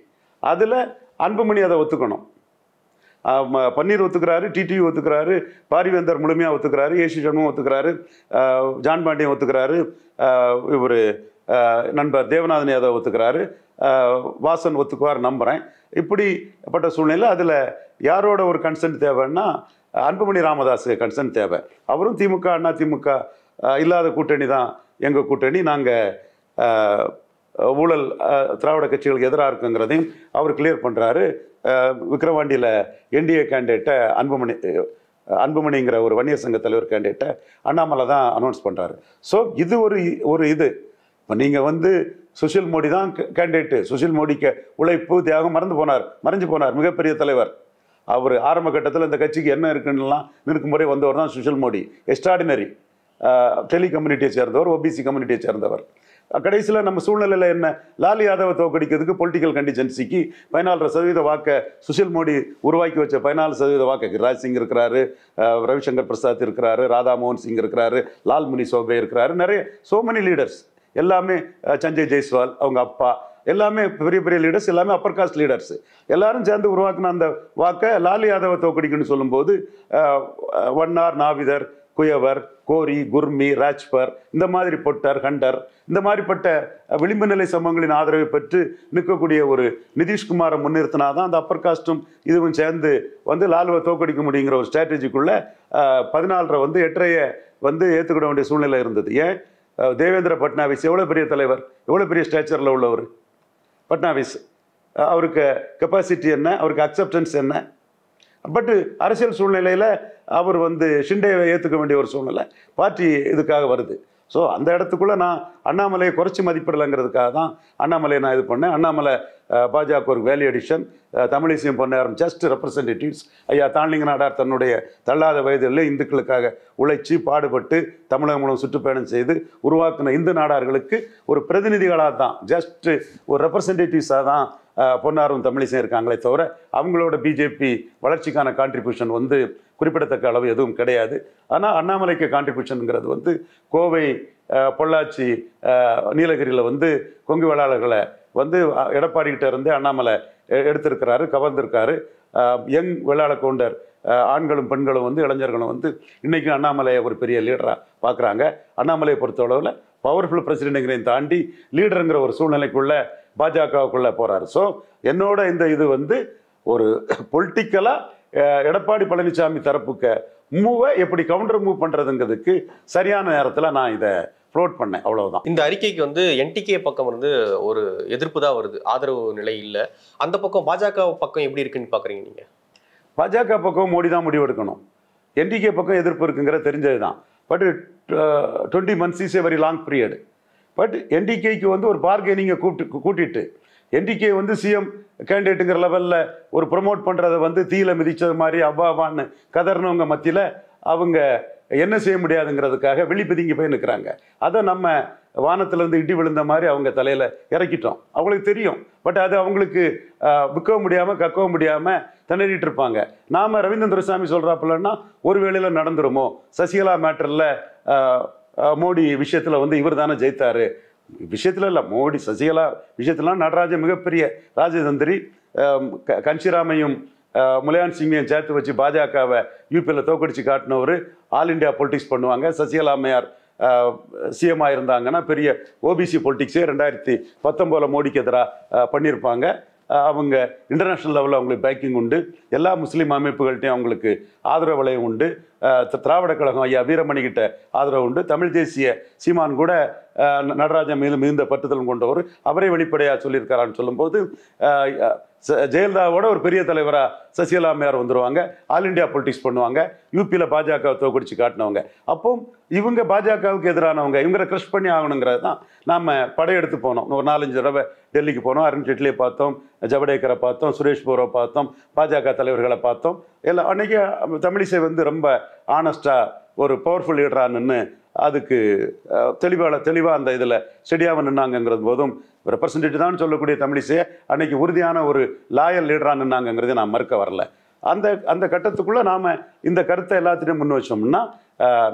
அதில் அன்புமணி அதை ஒத்துக்கணும் பன்னீர் ஒத்துக்கிறாரு டிடி ஒத்துக்கிறாரு பாரிவேந்தர் முழுமையாக ஒத்துக்கிறாரு ஏசி சண்முகம் ஒத்துக்கிறாரு ஜான் பாண்டியன் ஒத்துக்கிறாரு இவர் நண்பர் தேவநாதன் யாதவ் ஒத்துக்கிறாரு வாசன் ஒத்துக்குவார் நம்புகிறேன் இப்படிப்பட்ட சூழ்நிலை அதில் யாரோட ஒரு கன்சன்ட் தேவைன்னா அன்புமணி ராமதாஸுக்கு கன்சன்ட் தேவை அவரும் திமுக அண்ணா திமுக இல்லாத கூட்டணி தான் எங்கள் கூட்டணி நாங்கள் ஊழல் திராவிட கட்சிகளுக்கு எதிராக இருக்குங்கிறதையும் அவர் கிளியர் பண்ணுறாரு விக்ரவாண்டியில் என்டிஏ கேண்டிடேட்டை அன்புமணி அன்புமணிங்கிற ஒரு வன்னியர் சங்க தலைவர் கேண்டிடேட்டை அண்ணாமலை தான் அனௌன்ஸ் பண்ணுறாரு ஸோ இது ஒரு ஒரு இது இப்போ நீங்கள் வந்து சுஷில் மோடி தான் கேண்டிடேட்டு சுஷில் மோடிக்கு உழைப்பு தியாகம் மறந்து போனார் மறைஞ்சு போனார் மிகப்பெரிய தலைவர் அவர் ஆரம்ப கட்டத்தில் இந்த கட்சிக்கு என்ன இருக்குன்னுலாம் முறை வந்தவர் தான் சுஷில் மோடி எக்ஸ்ட்ராடினரி டெலி கம்யூனிட்டியை சேர்ந்தவர் ஓபிசி கம்யூனிட்டியை சேர்ந்தவர் கடைசியில் நம்ம சூழ்நிலையில் என்ன லாலி யாதவை தோக்கடிக்கிறதுக்கு பொலிட்டிக்கல் கண்டிஜென்சிக்கு பதினாலரை சதவீத வாக்கை சுஷில் மோடி உருவாக்கி வச்ச பதினாலு சதவீத வாக்கை கிராஜ் சிங் இருக்கிறாரு ரவிசங்கர் பிரசாத் இருக்கிறாரு ராதாமோகன் சிங் இருக்கிறாரு லால்முனி சோபே இருக்கிறாரு நிறைய சோ மெனி லீடர்ஸ் எல்லாமே சஞ்சய் ஜெய்ஸ்வால் அவங்க அப்பா எல்லாமே பெரிய பெரிய லீடர்ஸ் எல்லாமே அப்பர் காஸ்ட் லீடர்ஸ் எல்லாரும் சேர்ந்து உருவாக்கின அந்த வாக்கை லாலு யாதவை தோக்கடிக்குன்னு சொல்லும்போது வன்னார் நாவிதர் குயவர் கோரி குர்மி ராஜ்பர் இந்த மாதிரி பொட்டர் ஹண்டர் இந்த மாதிரிப்பட்ட விளிம்பு நிலை சமூகங்களின் ஆதரவை பெற்று நிற்கக்கூடிய ஒரு நிதிஷ்குமாரை முன்னிறுத்தினா தான் அந்த அப்பர் காஸ்ட்டும் இதுவும் சேர்ந்து வந்து லாலுவை தோக்கடிக்க முடியுங்கிற ஒரு ஸ்ட்ராட்டஜிக்குள்ளே பதினாலரை வந்து எட்டரைய வந்து ஏற்றுக்கிட வேண்டிய சூழ்நிலை இருந்தது ஏன் தேவேந்திர பட்னாவிஸ் எவ்வளோ பெரிய தலைவர் எவ்வளோ பெரிய ஸ்டேச்சரில் உள்ளவர் பட்னாவிஸ் அவருக்கு கெப்பாசிட்டி என்ன அவருக்கு அக்செப்டன்ஸ் என்ன பட்டு அரசியல் சூழ்நிலையில் அவர் வந்து ஷிண்டேவை ஏற்றுக்க வேண்டிய ஒரு சூழ்நிலை பார்ட்டி இதுக்காக வருது ஸோ அந்த இடத்துக்குள்ளே நான் அண்ணாமலையை குறைச்சி மதிப்பிடலைங்கிறதுக்காக தான் அண்ணாமலையை நான் இது பண்ணேன் அண்ணாமலை பாஜக ஒரு வேலி அடிஷன் தமிழிசையும் பண்ண ஆரம்பிச்சு ஜஸ்ட் ரெப்ரசன்டேட்டிவ்ஸ் ஐயா தாண்டிங்க நாடார் தன்னுடைய தள்ளாத வயதில் இந்துக்களுக்காக உழைச்சி பாடுபட்டு தமிழகம் மூலம் சுற்றுப்பயணம் செய்து உருவாக்குன இந்து நாடார்களுக்கு ஒரு பிரதிநிதிகளாக தான் ஜஸ்ட் ஒரு ரெப்ரசன்டேட்டிவ்ஸாக தான் பொன்னாரும் தமிழிசை இருக்காங்களே தவிர அவங்களோட பிஜேபி வளர்ச்சிக்கான கான்ட்ரிபியூஷன் வந்து குறிப்பிடத்தக்க அளவு எதுவும் கிடையாது ஆனால் அண்ணாமலைக்கு கான்ட்ரிபியூஷனுங்கிறது வந்து கோவை பொள்ளாச்சி நீலகிரியில் வந்து கொங்கு வேளாளர்களை வந்து எடப்பாடிக்கிட்ட இருந்து அண்ணாமலை எடுத்திருக்கிறாரு கவர்ந்திருக்காரு யங் வேளாள கவுண்டர் ஆண்களும் பெண்களும் வந்து இளைஞர்களும் வந்து இன்றைக்கும் அண்ணாமலையை ஒரு பெரிய லீடராக பார்க்குறாங்க அண்ணாமலையை பொறுத்த அளவில் பவர்ஃபுல் பிரசிடென்ட்டுங்கிறதையும் தாண்டி லீடருங்கிற ஒரு சூழ்நிலைக்குள்ளே பாஜகவுக்குள்ளே போகிறாரு ஸோ என்னோட இந்த இது வந்து ஒரு பொலிட்டிக்கலாக எடப்பாடி பழனிசாமி தரப்புக்கு மூவை எப்படி கவுண்டர் மூவ் பண்ணுறதுங்கிறதுக்கு சரியான நேரத்தில் நான் இதை ஃப்ளோட் பண்ணேன் அவ்வளோதான் இந்த அறிக்கைக்கு வந்து என்டிகே பக்கம் வந்து ஒரு எதிர்ப்பு தான் வருது ஆதரவு நிலை இல்லை அந்த பக்கம் பாஜக பக்கம் எப்படி இருக்குன்னு பார்க்குறீங்க நீங்கள் பாஜக பக்கம் மோடி தான் முடிவு எடுக்கணும் என்டிகே பக்கம் எதிர்ப்பு இருக்குங்கிற தெரிஞ்சது தான் but twenty months is a very long period but என்டிகேக்கு வந்து ஒரு பார்கெனிங்கை கூப்பிட்டு கூட்டிட்டு என்டிகே வந்து சிஎம் கேண்டிடேட்டுங்கிற லெவலில் ஒரு ப்ரொமோட் பண்ணுறதை வந்து தீயில மிதித்தது மாதிரி அவ்வாவான்னு கதறினவங்க மத்தியில் அவங்க என்ன செய்ய முடியாதுங்கிறதுக்காக வெளிப்பதிங்கி போய் நிற்கிறாங்க அதை நம்ம வானத்திலேருந்து இடி விழுந்த மாதிரி அவங்க தலையில் இறக்கிட்டோம் அவங்களுக்கு தெரியும் பட் அது அவங்களுக்கு விற்கவும் முடியாமல் கக்கவும் முடியாமல் திணறிட்டு இருப்பாங்க நாம் ரவீந்திர சாமி சொல்கிறாப்புலன்னா ஒரு வேளையில் நடந்துருமோ சசிகலா மேட்டரில் மோடி விஷயத்தில் வந்து இவர் தானே ஜெயித்தார் விஷயத்தில் இல்லை மோடி சசிகலா விஷயத்திலாம் நடராஜன் மிகப்பெரிய ராஜதந்திரி கன்சிராமையும் முலையான் சிங்கையும் சேர்த்து வச்சு பாஜகவை யூபியில் தோக்கடிச்சு காட்டினவர் ஆல் இண்டியா பொலிட்டிக்ஸ் பண்ணுவாங்க சசிகலா அம்மையார் சிஎம்மாக இருந்தாங்கன்னா பெரிய ஓபிசி பொலிட்டிக்ஸே ரெண்டாயிரத்தி பத்தொம்போதில் மோடிக்கு எதிராக பண்ணியிருப்பாங்க அவங்க இன்டர்நேஷ்னல் லெவலில் அவங்களுக்கு பேக்கிங் உண்டு எல்லா முஸ்லீம் அமைப்புகள்கிட்டையும் அவங்களுக்கு ஆதரவு வளையம் உண்டு திராவிட கழகம் ஐயா வீரமணி கிட்ட ஆதரவு உண்டு தமிழ் தேசிய சீமான் கூட நடராஜன் மீது மிகுந்த பற்றுதலும் கொண்டவர் அவரை வெளிப்படையாக சொல்லியிருக்காரான்னு சொல்லும்போது ஜெயலலிதாவோட ஒரு பெரிய தலைவராக சசிகலா மேயர் வந்துடுவாங்க ஆல் இண்டியா பொலிட்டிக்ஸ் பண்ணுவாங்க யூபியில் பாஜக தோக்குடிச்சு காட்டினவங்க அப்போ இவங்க பாஜகவுக்கு எதிரானவங்க இவங்களை க்ரஷ் பண்ணி ஆகணுங்கிறது தான் நாம் படையெடுத்து போனோம் ஒரு நாலஞ்சு தடவை டெல்லிக்கு போனோம் அருண் ஜெட்லியை பார்த்தோம் ஜவடேக்கரை பார்த்தோம் சுரேஷ் போரை பார்த்தோம் பாஜக தலைவர்களை பார்த்தோம் எல்லாம் அன்றைக்கி தமிழிசை வந்து ரொம்ப ஆனஸ்ட்டாக ஒரு பவர்ஃபுல் லீடராக நின்று அதுக்கு தெளிவாக தெளிவாக அந்த இதில் ஸ்டெடியாக நின்னாங்கிறது போதும் ரெப்ரசன்டேட்டிவ் தான் சொல்லக்கூடிய தமிழிசையை அன்னைக்கு உறுதியான ஒரு லாயல் லீடராக நின்னாங்கிறத நான் மறுக்க வரல அந்த அந்த கட்டத்துக்குள்ளே நாம் இந்த கருத்தை எல்லாத்திலையும் முன் வச்சோம்னா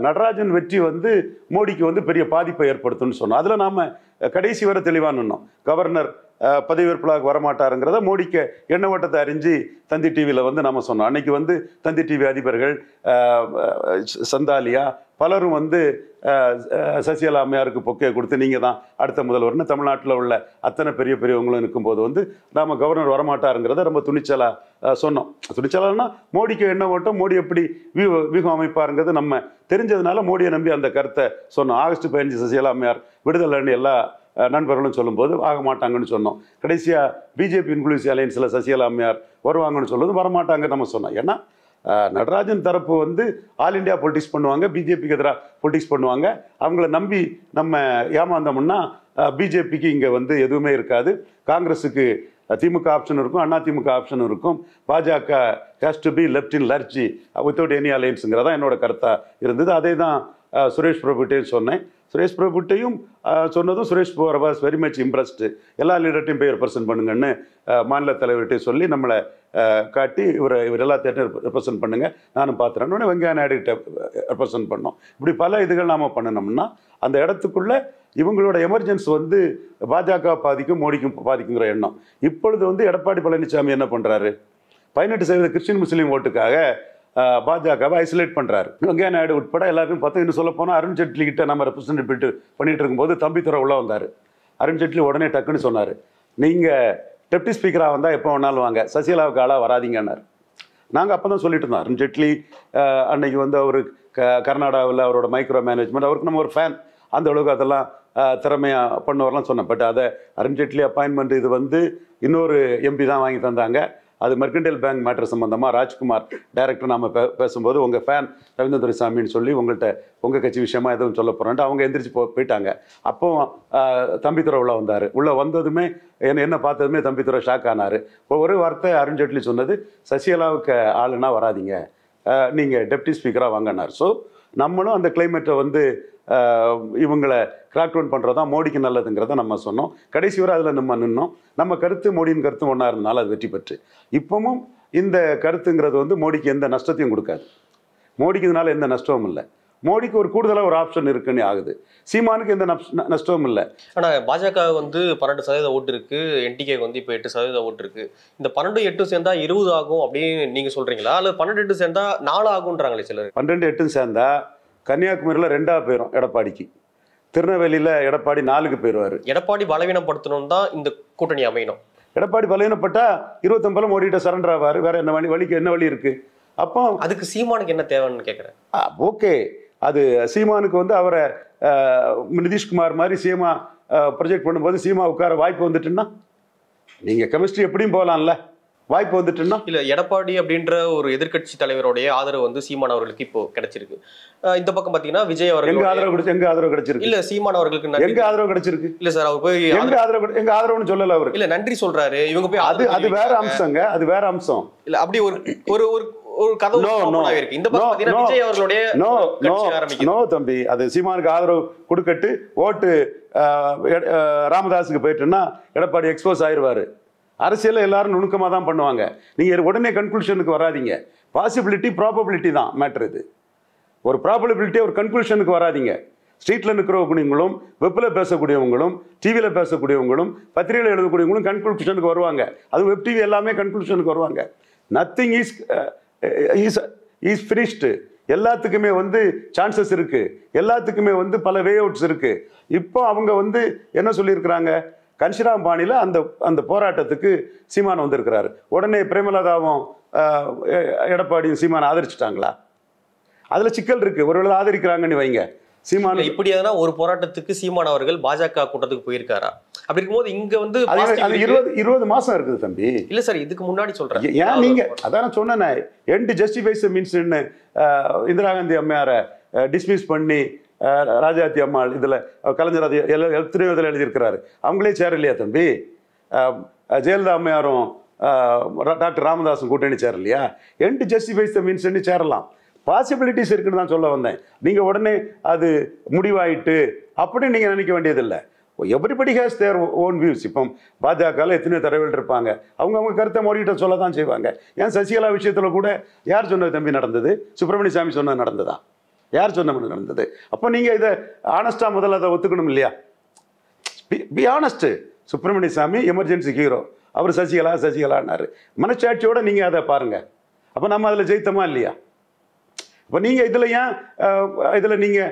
நடராஜன் வெற்றி வந்து மோடிக்கு வந்து பெரிய பாதிப்பை ஏற்படுத்தும்னு சொன்னோம் அதில் நாம் கடைசி வரை தெளிவாக நின்னோம் கவர்னர் பதவியேற்பலாக வரமாட்டாருங்கிறத மோடிக்கு என்ன ஓட்டத்தை அறிஞ்சு தந்தி டிவியில் வந்து நம்ம சொன்னோம் அன்னைக்கு வந்து தந்தி டிவி அதிபர்கள் சந்தாலியா பலரும் வந்து சசிகலா அம்மையாருக்கு பொக்கையை கொடுத்து நீங்கள் தான் அடுத்த முதல்வர்னு தமிழ்நாட்டில் உள்ள அத்தனை பெரிய பெரியவங்களும் இருக்கும்போது வந்து நாம் கவர்னர் வரமாட்டாருங்கிறத ரொம்ப துணிச்சலாக சொன்னோம் துணிச்சலான்னா மோடிக்கு என்ன ஓட்டம் மோடி எப்படி வியூ வியூகம் அமைப்பாருங்கிறது நம்ம தெரிஞ்சதுனால மோடியை நம்பி அந்த கருத்தை சொன்னோம் ஆகஸ்ட் பதினஞ்சு சசிகலா அம்மையார் விடுதலைன்னு எல்லா நண்பர்களும் சொல்லும்போது ஆக மாட்டாங்கன்னு சொன்னோம் கடைசியாக பிஜேபி இன்க்ளூசிவ் அலையன்ஸில் சசிகலா அம்மையார் வருவாங்கன்னு சொல்லுவது வரமாட்டாங்க நம்ம சொன்னோம் ஏன்னா நடராஜன் தரப்பு வந்து ஆல் இண்டியா பொலிட்டிக்ஸ் பண்ணுவாங்க பிஜேபிக்கு எதிராக பொலிட்டிக்ஸ் பண்ணுவாங்க அவங்கள நம்பி நம்ம ஏமாந்தோம்னா பிஜேபிக்கு இங்கே வந்து எதுவுமே இருக்காது காங்கிரஸுக்கு திமுக ஆப்ஷன் இருக்கும் அண்ணா திமுக ஆப்ஷன் இருக்கும் BJP has to be left in lurch without any அலையன்ஸுங்கிறதான் என்னோட கருத்தாக இருந்தது அதே தான் சுரேஷ் பிரபுட்டேன்னு சொன்னேன் சுரேஷ் பிரபுட்டையும் சொன்னதும் Suresh Prabhas very much impressed எல்லா லீடர்ட்டையும் போய் ரெப்ரசென்ட் பண்ணுங்கன்னு மாநில தலைவர்கிட்டையும் சொல்லி நம்மளை காட்டி இவரை இவர் எல்லாத்தையும் ரெப்ரசென்ட் பண்ணுங்கள் நானும் பார்த்துறேன்னு வெங்கையா நாயுடுகிட்ட ரெப்ரசென்ட் பண்ணோம் இப்படி பல இதுகள் நாம் பண்ணணும்னா அந்த இடத்துக்குள்ளே இவங்களோட எமர்ஜென்ஸ் வந்து பாஜக பாதிக்கும் மோடிக்கும் பாதிக்குங்கிற எண்ணம் இப்பொழுது வந்து எடப்பாடி பழனிசாமி என்ன பண்ணுறாரு பதினெட்டு சதவீத கிறிஸ்டின் முஸ்லீம் ஓட்டுக்காக பாஜகவை ஐசோலேட் பண்ணுறாரு வெங்கையா நாயுடு உட்பட எல்லாருக்கும் பார்த்து இன்னும் சொல்ல போனால் அருண் கிட்ட நம்ம ரெப்ரசன்ட் பண்ணிட்டு இருக்கும்போது தம்பி தம்பித்துறை உள்ள வந்தார் அருண்ஜேட்லி உடனே டக்குன்னு சொன்னார் நீங்கள் டெப்டி ஸ்பீக்கராக வந்தால் எப்போ வேணாலும் வாங்க சசிகலாவுக்கு ஆளாக வராதிங்கன்னார் நாங்கள் அப்போ தான் சொல்லிட்டு இருந்தோம் அருண் ஜேட்லி அன்னைக்கு வந்து அவர் க கர்நாடகாவில் அவரோட மைக்ரோ மேனேஜ்மெண்ட் அவருக்கு நம்ம ஒரு ஃபேன் அந்த அளவுக்கு அதெல்லாம் திறமையாக பண்ணுவரெலாம் சொன்னேன் பட் அதை அருண் ஜேட்லி அப்பாயின்மெண்ட் இது வந்து இன்னொரு எம்பி தான் வாங்கி தந்தாங்க அது மெர்கண்டல் பேங்க் மேட்டர் சம்மந்தமாக ராஜ்குமார் டைரக்டர் நாம் பே பேசும்போது உங்கள் ஃபேன் ரவீந்திர துரைசாமின்னு சொல்லி உங்கள்கிட்ட உங்கள் கட்சி விஷயமா எதுவும் சொல்ல போகிறோன்ட்டு அவங்க எந்திரிச்சு போ போயிட்டாங்க அப்போ தம்பித்துறை உள்ளே வந்தார் உள்ளே வந்ததுமே என்ன என்ன பார்த்ததுமே தம்பித்துறை ஷாக் ஆனார் ஒரு வார்த்தை அருண்ஜேட்லி சொன்னது சசிகலாவுக்கு ஆளுனா வராதிங்க நீங்கள் டெப்டி ஸ்பீக்கராக வாங்கினார் ஸோ நம்மளும் அந்த கிளைமேட்டை வந்து இவங்களை கிராக் டவுன் பண்ணுறது தான் மோடிக்கு நல்லதுங்கிறத நம்ம சொன்னோம் கடைசி வரை அதில் நம்ம நின்னோம் நம்ம கருத்து மோடியின் கருத்து ஒன்றா இருந்தனால அது வெற்றி பெற்று இப்போவும் இந்த கருத்துங்கிறது வந்து மோடிக்கு எந்த நஷ்டத்தையும் கொடுக்காது மோடிக்கு இதனால் எந்த நஷ்டமும் இல்லை மோடிக்கு ஒரு கூடுதலாக ஒரு ஆப்ஷன் இருக்குன்னு ஆகுது சீமானுக்கு எந்த நஷ்டமும் இல்லை ஆனால் பாஜக வந்து பன்னெண்டு சதவீத ஓட்டு இருக்கு என்டிகே வந்து இப்போ எட்டு சதவீத ஓட்டு இருக்கு இந்த பன்னெண்டு எட்டு சேர்ந்தா இருபது ஆகும் அப்படின்னு நீங்கள் சொல்றீங்களா அல்லது பன்னெண்டு எட்டு சேர்ந்தா நாலு ஆகுன்றாங்களே சிலர் பன்னெண்டு எட்டும் சேர்ந்தா கன்னியாகுமரியில் ரெண்டாக போயிடும் எடப்பாடிக்கு திருநெல்வேலியில் எடப்பாடி நாலுக்கு போயிடுவார் எடப்பாடி பலவீனப்படுத்தணும் தான் இந்த கூட்டணி அமையணும் எடப்பாடி பலவீனப்பட்டால் இருபத்தொம்பதில் ஓடிட்டு சரண்டர் ஆவார் வேற என்ன வழி வழிக்கு என்ன வழி இருக்குது அப்போ அதுக்கு சீமானுக்கு என்ன தேவைன்னு கேட்குறேன் ஓகே அது சீமானுக்கு வந்து அவரை நிதிஷ்குமார் மாதிரி சீமா ப்ரொஜெக்ட் பண்ணும்போது சீமா உட்கார வாய்ப்பு வந்துட்டுன்னா நீங்கள் கெமிஸ்ட்ரி எப்படியும் போகலாம்ல வாய்ப்பு வந்துட்டுனா இல்ல எடப்பாடி அப்படின்ற ஒரு எதிர்கட்சி தலைவருடைய ஆதரவு வந்து சீமான் அவர்களுக்கு இப்போ கிடைச்சிருக்கு இந்த பக்கம் பாத்தீங்கன்னா விஜய் அவர்கள் எங்க ஆதரவு கிடைச்சு எங்க ஆதரவு கிடைச்சிருக்கு இல்ல சீமான் அவர்களுக்கு எங்க ஆதரவு கிடைச்சிருக்கு இல்ல சார் அவர் போய் எங்க ஆதரவு எங்க ஆதரவுன்னு சொல்லல அவர் இல்ல நன்றி சொல்றாரு இவங்க போய் அது அது வேற அம்சங்க அது வேற அம்சம் இல்ல அப்படி ஒரு ஒரு ஒரு ஒரு கதவு இருக்கு இந்த பக்கம் விஜய் அவர்களுடைய நோ நோ நோ தம்பி அது சீமானுக்கு ஆதரவு கொடுக்கட்டு ஓட்டு ராமதாஸுக்கு போயிட்டுன்னா எடப்பாடி எக்ஸ்போஸ் ஆயிருவாரு அரசியலில் எல்லாரும் நுணுக்கமாக தான் பண்ணுவாங்க நீங்கள் உடனே கன்க்ளூஷனுக்கு வராதிங்க பாசிபிலிட்டி ப்ராபபிலிட்டி தான் மேட்ரு இது ஒரு ப்ராபபிலிட்டி ஒரு கன்க்ளூஷனுக்கு வராதிங்க ஸ்ட்ரீட்டில் நிற்கிறவங்களும் வெப்பில் பேசக்கூடியவங்களும் டிவியில் பேசக்கூடியவங்களும் பத்திரிகையில் எழுதக்கூடியவங்களும் கன்க்ளூஷனுக்கு வருவாங்க அது வெப் டிவி எல்லாமே கன்க்ளூஷனுக்கு வருவாங்க nothing is is is finished எல்லாத்துக்குமே வந்து சான்சஸ் இருக்குது எல்லாத்துக்குமே வந்து பல வே அவுட்ஸ் இருக்குது இப்போ அவங்க வந்து என்ன சொல்லியிருக்கிறாங்க கன்சிராம் பாணியில் அந்த அந்த போராட்டத்துக்கு சீமான் வந்திருக்கிறாரு உடனே பிரேமலதாவும் எடப்பாடியும் சீமான் ஆதரிச்சிட்டாங்களா அதில் சிக்கல் இருக்குது ஒருவேளை ஆதரிக்கிறாங்கன்னு வைங்க சீமான இப்படி எதனா ஒரு போராட்டத்துக்கு சீமான் அவர்கள் பாஜக கூட்டத்துக்கு போயிருக்காரா அப்படி இருக்கும்போது இங்க வந்து இருபது இருபது மாசம் இருக்குது தம்பி இல்ல சார் இதுக்கு முன்னாடி சொல்றேன் ஏன் நீங்க அதான் சொன்னேன் end justifies means Indira Gandhi அம்மையார டிஸ்மிஸ் பண்ணி ராஜாத்தி அம்மாள் இதில் கலைஞர் அது எத்தனையோ இதில் எழுதியிருக்கிறாரு அவங்களே சேர் இல்லையா தம்பி ஜெயலலிதா அம்மையாரும் டாக்டர் ராமதாஸும் கூட்டணி சேர் இல்லையா டு ஜஸ்டிஃபைஸ் த என்று சேரலாம் பாசிபிலிட்டிஸ் இருக்குன்னு தான் சொல்ல வந்தேன் நீங்கள் உடனே அது முடிவாயிட்டு அப்படின்னு நீங்கள் நினைக்க வேண்டியதில்லை everybody has their own views இப்போ பாஜகவில் எத்தனையோ தடவைகள் இருப்பாங்க அவங்க அவங்க கருத்தை மொழிகிட்ட சொல்ல தான் செய்வாங்க ஏன் சசிகலா விஷயத்தில் கூட யார் சொன்னது தம்பி நடந்தது சுப்பிரமணிய சாமி சொன்னது நடந்ததா யார் சொன்ன மாதிரி நடந்தது அப்போ நீங்கள் இதை ஆனஸ்டாக முதல்ல அதை ஒத்துக்கணும் இல்லையா B B honest Subramania Swamy emergency hero அவர் சசிகலா சசிகலான்னாரு மனச்சாட்சியோட நீங்கள் அதை பாருங்கள் அப்போ நம்ம அதில் ஜெயித்தோமா இல்லையா இப்போ நீங்கள் இதில் ஏன் இதில் நீங்கள்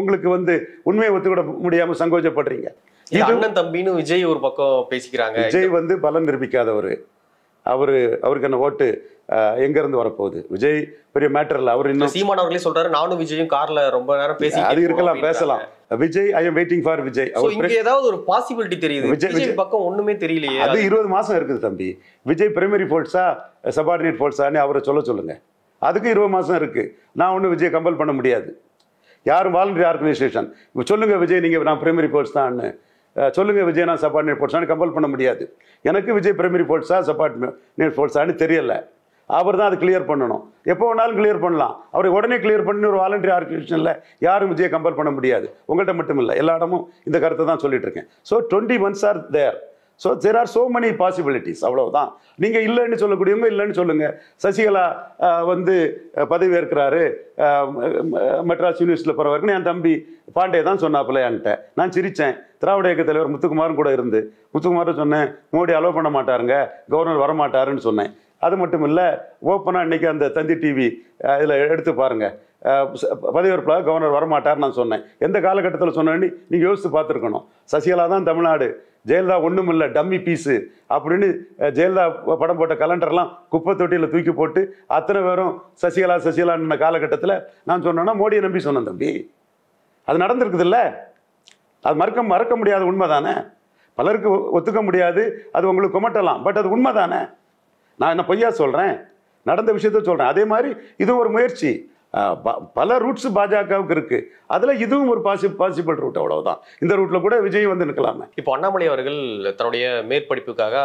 உங்களுக்கு வந்து உண்மையை ஒத்துக்கிட முடியாமல் சங்கோச்சப்படுறீங்க தம்பின்னு விஜய் ஒரு பக்கம் பேசிக்கிறாங்க விஜய் வந்து பலன் நிரூபிக்காதவர் அவர் அவருக்கான ஓட்டு எங்க இருந்து வரப்போகுது விஜய் பெரிய மேட்டர் இல்லை அவர் இன்னும் சீமான் அவர்களே சொல்றாரு நானும் விஜயும் கார்ல ரொம்ப நேரம் பேசி அது இருக்கலாம் பேசலாம் Vijay I am waiting for Vijay இங்க ஏதாவது ஒரு பாசிபிலிட்டி தெரியுது விஜய் விஜய் பக்கம் ஒண்ணுமே தெரியலையே அது இருபது மாசம் இருக்குது தம்பி விஜய் பிரைமரி ஃபோர்ட்ஸா சபார்டினேட் ஃபோர்ட்ஸான்னு அவரை சொல்ல சொல்லுங்க அதுக்கு இருபது மாசம் இருக்கு நான் ஒன்றும் விஜய் கம்பல் பண்ண முடியாது யாரும் வாலண்டரி ஆர்கனைசேஷன் சொல்லுங்க விஜய் நீங்க நான் பிரைமரி ஃபோர்ட்ஸ் தான் சொல்லுங்கள் விஜய் நான் சப்பார்டினேட் போர்ட்ஸான்னு கம்பல் பண்ண முடியாது எனக்கு விஜய் பிரைமரி போர்ட்ஸா சப்பார்டினேட் போர்ட்ஸான்னு தெரியலை அவர் தான் அது கிளியர் பண்ணணும் எப்போ வேணாலும் கிளியர் பண்ணலாம் அவரை உடனே கிளியர் பண்ணி ஒரு வாலண்டரி ஆர்கனைசேஷனில் யாரும் விஜயை கம்பல் பண்ண முடியாது உங்கள்கிட்ட மட்டும் இல்லை எல்லா இடமும் இந்த கருத்தை தான் சொல்லிட்டு இருக்கேன் so twenty months are there so there are so many possibilities அவ்வளவுதான் நீங்கள் இல்லைன்னு சொல்லக்கூடியவங்க இல்லைன்னு சொல்லுங்கள் சசிகலா வந்து பதவி ஏற்கிறாரு மெட்ராஸ் யூனிவர்சிட்டியில் போகிறவருக்கு என் தம்பி பாண்டே தான் சொன்னாப்புல என்கிட்ட நான் சிரித்தேன் திராவிட இயக்க தலைவர் முத்துக்குமாரும் கூட இருந்து முத்துக்குமாரும் சொன்னேன் மோடி அலோவ் பண்ண மாட்டாருங்க கவர்னர் வரமாட்டாருன்னு சொன்னேன் அது மட்டும் இல்லை ஓப்பனாக இன்றைக்கி அந்த தந்தி டிவி இதில் எடுத்து பாருங்கள் பதவியேற்பில் கவர்னர் வரமாட்டார் நான் சொன்னேன் எந்த காலகட்டத்தில் சொன்னேன்னு நீங்கள் யோசித்து பார்த்துருக்கணும் சசிகலா தான் தமிழ்நாடு ஜெயலலிதா ஒன்றும் இல்லை டம்மி பீஸு அப்படின்னு ஜெயலலிதா படம் போட்ட கலண்டர்லாம் குப்பை தொட்டியில் தூக்கி போட்டு அத்தனை பேரும் சசிகலா சசிகலான்னு காலகட்டத்தில் நான் சொன்னேன்னா மோடியை நம்பி சொன்னேன் தம்பி அது நடந்திருக்குது இல்லை அது மறக்க மறக்க முடியாத உண்மை தானே பலருக்கு ஒத்துக்க முடியாது அது உங்களுக்கு குமட்டலாம் பட் அது உண்மை தானே நான் என்ன பொய்யா சொல்கிறேன் நடந்த விஷயத்த சொல்கிறேன் அதே மாதிரி இது ஒரு முயற்சி பல ரூட்ஸ் பாஜகவுக்கு இருக்கு அதுல இதுவும் ஒரு பாசி பாசிபிள் ரூட் அவ்வளவுதான் இந்த ரூட்ல கூட விஜய் வந்து நிற்கலாமே இப்போ அண்ணாமலை அவர்கள் தன்னுடைய மேற்படிப்புக்காக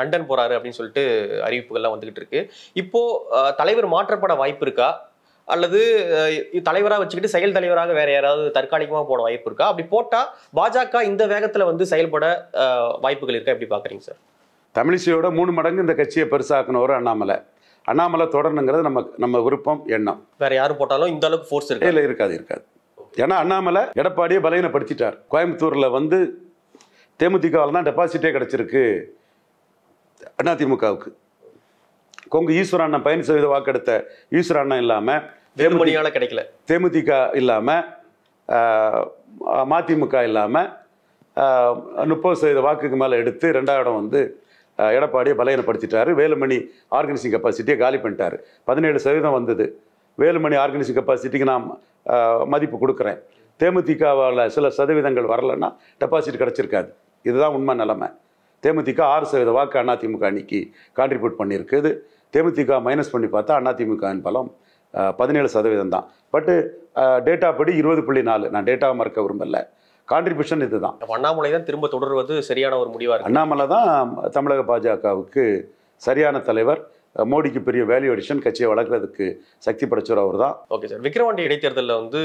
லண்டன் போறாரு அப்படின்னு சொல்லிட்டு அறிவிப்புகள்லாம் வந்துகிட்டு இருக்கு இப்போ தலைவர் மாற்றப்பட வாய்ப்பு இருக்கா அல்லது தலைவராக வச்சுக்கிட்டு செயல் தலைவராக வேற யாராவது தற்காலிகமாக போட வாய்ப்பு இருக்கா அப்படி போட்டால் பாஜக இந்த வேகத்தில் வந்து செயல்பட வாய்ப்புகள் இருக்கா எப்படி பார்க்குறீங்க சார் தமிழிசையோட மூணு மடங்கு இந்த கட்சியை பெருசாக்கணும் ஒரு அண்ணாமலை அண்ணாமலை தொடரணுங்கிறது நம்ம நம்ம விருப்பம் எண்ணம் வேற யாரும் போட்டாலும் இந்த அளவுக்கு ஃபோர்ஸ் இருக்கு இல்லை இருக்காது இருக்காது ஏன்னா அண்ணாமலை எடப்பாடியே பலவீனப்படுத்திட்டார் கோயம்புத்தூரில் வந்து தேமுதிகவில் தான் டெபாசிட்டே கிடச்சிருக்கு அதிமுகவுக்கு கொங்கு ஈஸ்வர அண்ணன் பயணி செய்த வாக்கெடுத்த ஈஸ்வர அண்ணன் இல்லாமல் தேமுதிகால கிடைக்கல தேமுதிக இல்லாமல் மதிமுக இல்லாமல் முப்பது சதவீத வாக்குக்கு மேலே எடுத்து ரெண்டாவது இடம் வந்து எடப்பாடியை பலையனப்படுத்திட்டாரு வேலுமணி ஆர்கனைசிங் கெப்பாசிட்டியை காலி பண்ணிட்டார் பதினேழு சதவீதம் வந்தது வேலுமணி ஆர்கனைசிங் கெப்பாசிட்டிக்கு நான் மதிப்பு கொடுக்குறேன் தேமுதிகாவில் சில சதவீதங்கள் வரலன்னா டெபாசிட் கிடச்சிருக்காது இதுதான் உண்மை நிலமை தேமுதிக ஆறு சதவீத வாக்கு அதிமுக அன்னைக்கு கான்ட்ரிபியூட் பண்ணியிருக்குது தேமுதிக மைனஸ் பண்ணி பார்த்தா அதிமுகவின் பலம் பதினேழு சதவீதம் தான் பட்டு டேட்டா படி இருபது புள்ளி நாலு நான் டேட்டா மறக்க விரும்பலை கான்ட்ரிபியூஷன் இது தான் அண்ணாமலை தான் திரும்ப தொடர்வது சரியான ஒரு முடிவாக அண்ணாமலை தான் தமிழக பாஜகவுக்கு சரியான தலைவர் மோடிக்கு பெரிய வேல்யூ அடிஷன் கட்சியை வளர்க்குறதுக்கு சக்தி படைச்சவர் அவர் தான் ஓகே சார் விக்ரவாண்டி இடைத்தேர்தலில் வந்து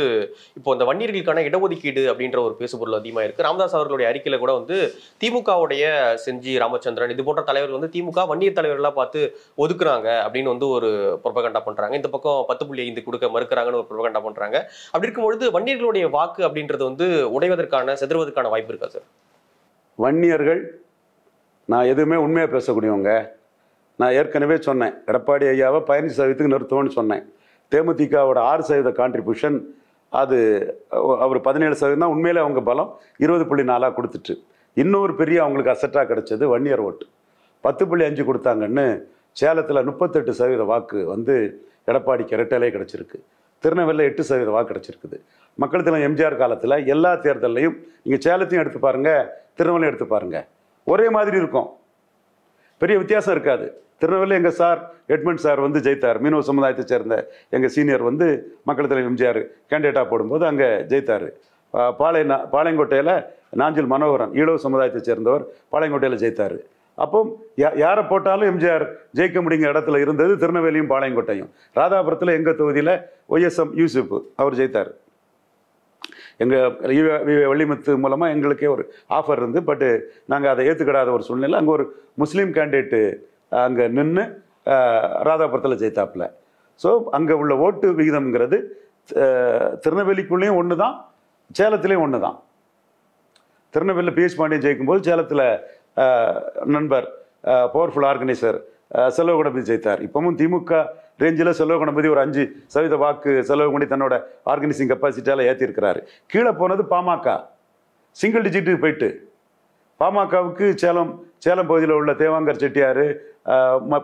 இப்போ இந்த வன்னியர்களுக்கான இடஒதுக்கீடு அப்படின்ற ஒரு பேசுபொருள் அதிகமாக இருக்குது ராமதாஸ் அவர்களுடைய அறிக்கையில் கூட வந்து திமுகவுடைய செஞ்சி ராமச்சந்திரன் இது போன்ற தலைவர்கள் வந்து திமுக வன்னியர் தலைவர்களாக பார்த்து ஒதுக்குறாங்க அப்படின்னு வந்து ஒரு புரபகண்டா பண்ணுறாங்க இந்த பக்கம் பத்து புள்ளி ஐந்து கொடுக்க மறுக்கிறாங்கன்னு ஒரு புரபகண்டா பண்ணுறாங்க அப்படி இருக்கும்பொழுது வன்னியர்களுடைய வாக்கு அப்படின்றது வந்து உடைவதற்கான செதுவதற்கான வாய்ப்பு இருக்கா சார் வன்னியர்கள் நான் எதுவுமே உண்மையாக பேசக்கூடியவங்க நான் ஏற்கனவே சொன்னேன் எடப்பாடி ஐயாவை பதினஞ்சு சதவீதத்துக்கு நிறுத்துவோம்னு சொன்னேன் தேமுதிகவோட ஆறு சதவீத கான்ட்ரிபியூஷன் அது அவர் பதினேழு சதவீதம் தான் உண்மையிலே அவங்க பலம் இருபது புள்ளி நாலாக கொடுத்துட்டு இன்னொரு பெரிய அவங்களுக்கு அசட்டாக கிடைச்சது ஒன் இயர் ஓட்டு பத்து புள்ளி அஞ்சு கொடுத்தாங்கன்னு சேலத்தில் முப்பத்தெட்டு சதவீத வாக்கு வந்து எடப்பாடிக்கு இரட்டலே கிடச்சிருக்கு திருநெல்வேலியில் எட்டு சதவீத வாக்கு கிடச்சிருக்குது மக்கள் தினம் எம்ஜிஆர் காலத்தில் எல்லா தேர்தலையும் நீங்கள் சேலத்தையும் எடுத்து பாருங்கள் திருநெல்வேலியும் எடுத்து பாருங்கள் ஒரே மாதிரி இருக்கும் பெரிய வித்தியாசம் இருக்காது திருநெல்வேலி எங்கள் சார் எட்மண்ட் சார் வந்து ஜெயித்தார் மீனவ சமுதாயத்தை சேர்ந்த எங்கள் சீனியர் வந்து மக்கள் தலைவர் எம்ஜிஆர் கேண்டிடேட்டாக போடும்போது அங்கே ஜெயித்தார் பாளைய பாளையங்கோட்டையில் நாஞ்சில் மனோகரன் ஈழவ சமுதாயத்தை சேர்ந்தவர் பாளையங்கோட்டையில் ஜெயித்தார் அப்போ யாரை போட்டாலும் எம்ஜிஆர் ஜெயிக்க முடியுங்க இடத்துல இருந்தது திருநெல்வேலியும் பாளையங்கோட்டையும் ராதாபுரத்தில் எங்கள் தொகுதியில் ஒய்எஸ்எம் யூசுப் அவர் ஜெயித்தார் எங்கள் வள்ளிமத்து மூலமாக எங்களுக்கே ஒரு ஆஃபர் இருந்து பட்டு நாங்கள் அதை ஏற்றுக்கிடாத ஒரு சூழ்நிலை அங்கே ஒரு முஸ்லீம் கேண்டிடேட்டு அங்கே நின்று ராதாபுரத்தில் ஜெயித்தாப்பில் ஸோ அங்கே உள்ள ஓட்டு விகிதம்ங்கிறது திருநெல்வேலிக்குள்ளேயும் ஒன்று தான் சேலத்துலேயும் ஒன்று தான் திருநெல்வேலியில் பிஎஸ் பாண்டியன் ஜெயிக்கும்போது சேலத்தில் நண்பர் பவர்ஃபுல் ஆர்கனைசர் செலவு கணபதி ஜெயித்தார் இப்போவும் திமுக ரேஞ்சில் செலவு கணபதி ஒரு அஞ்சு சதவீத வாக்கு செலவு பண்ணி தன்னோட ஆர்கனைசிங் கெப்பாசிட்டியால் ஏற்றிருக்கிறாரு கீழே போனது பாமக சிங்கிள் டிஜிட்டுக்கு போயிட்டு பாமகவுக்கு சேலம் சேலம் பகுதியில் உள்ள தேவாங்கர் செட்டியார்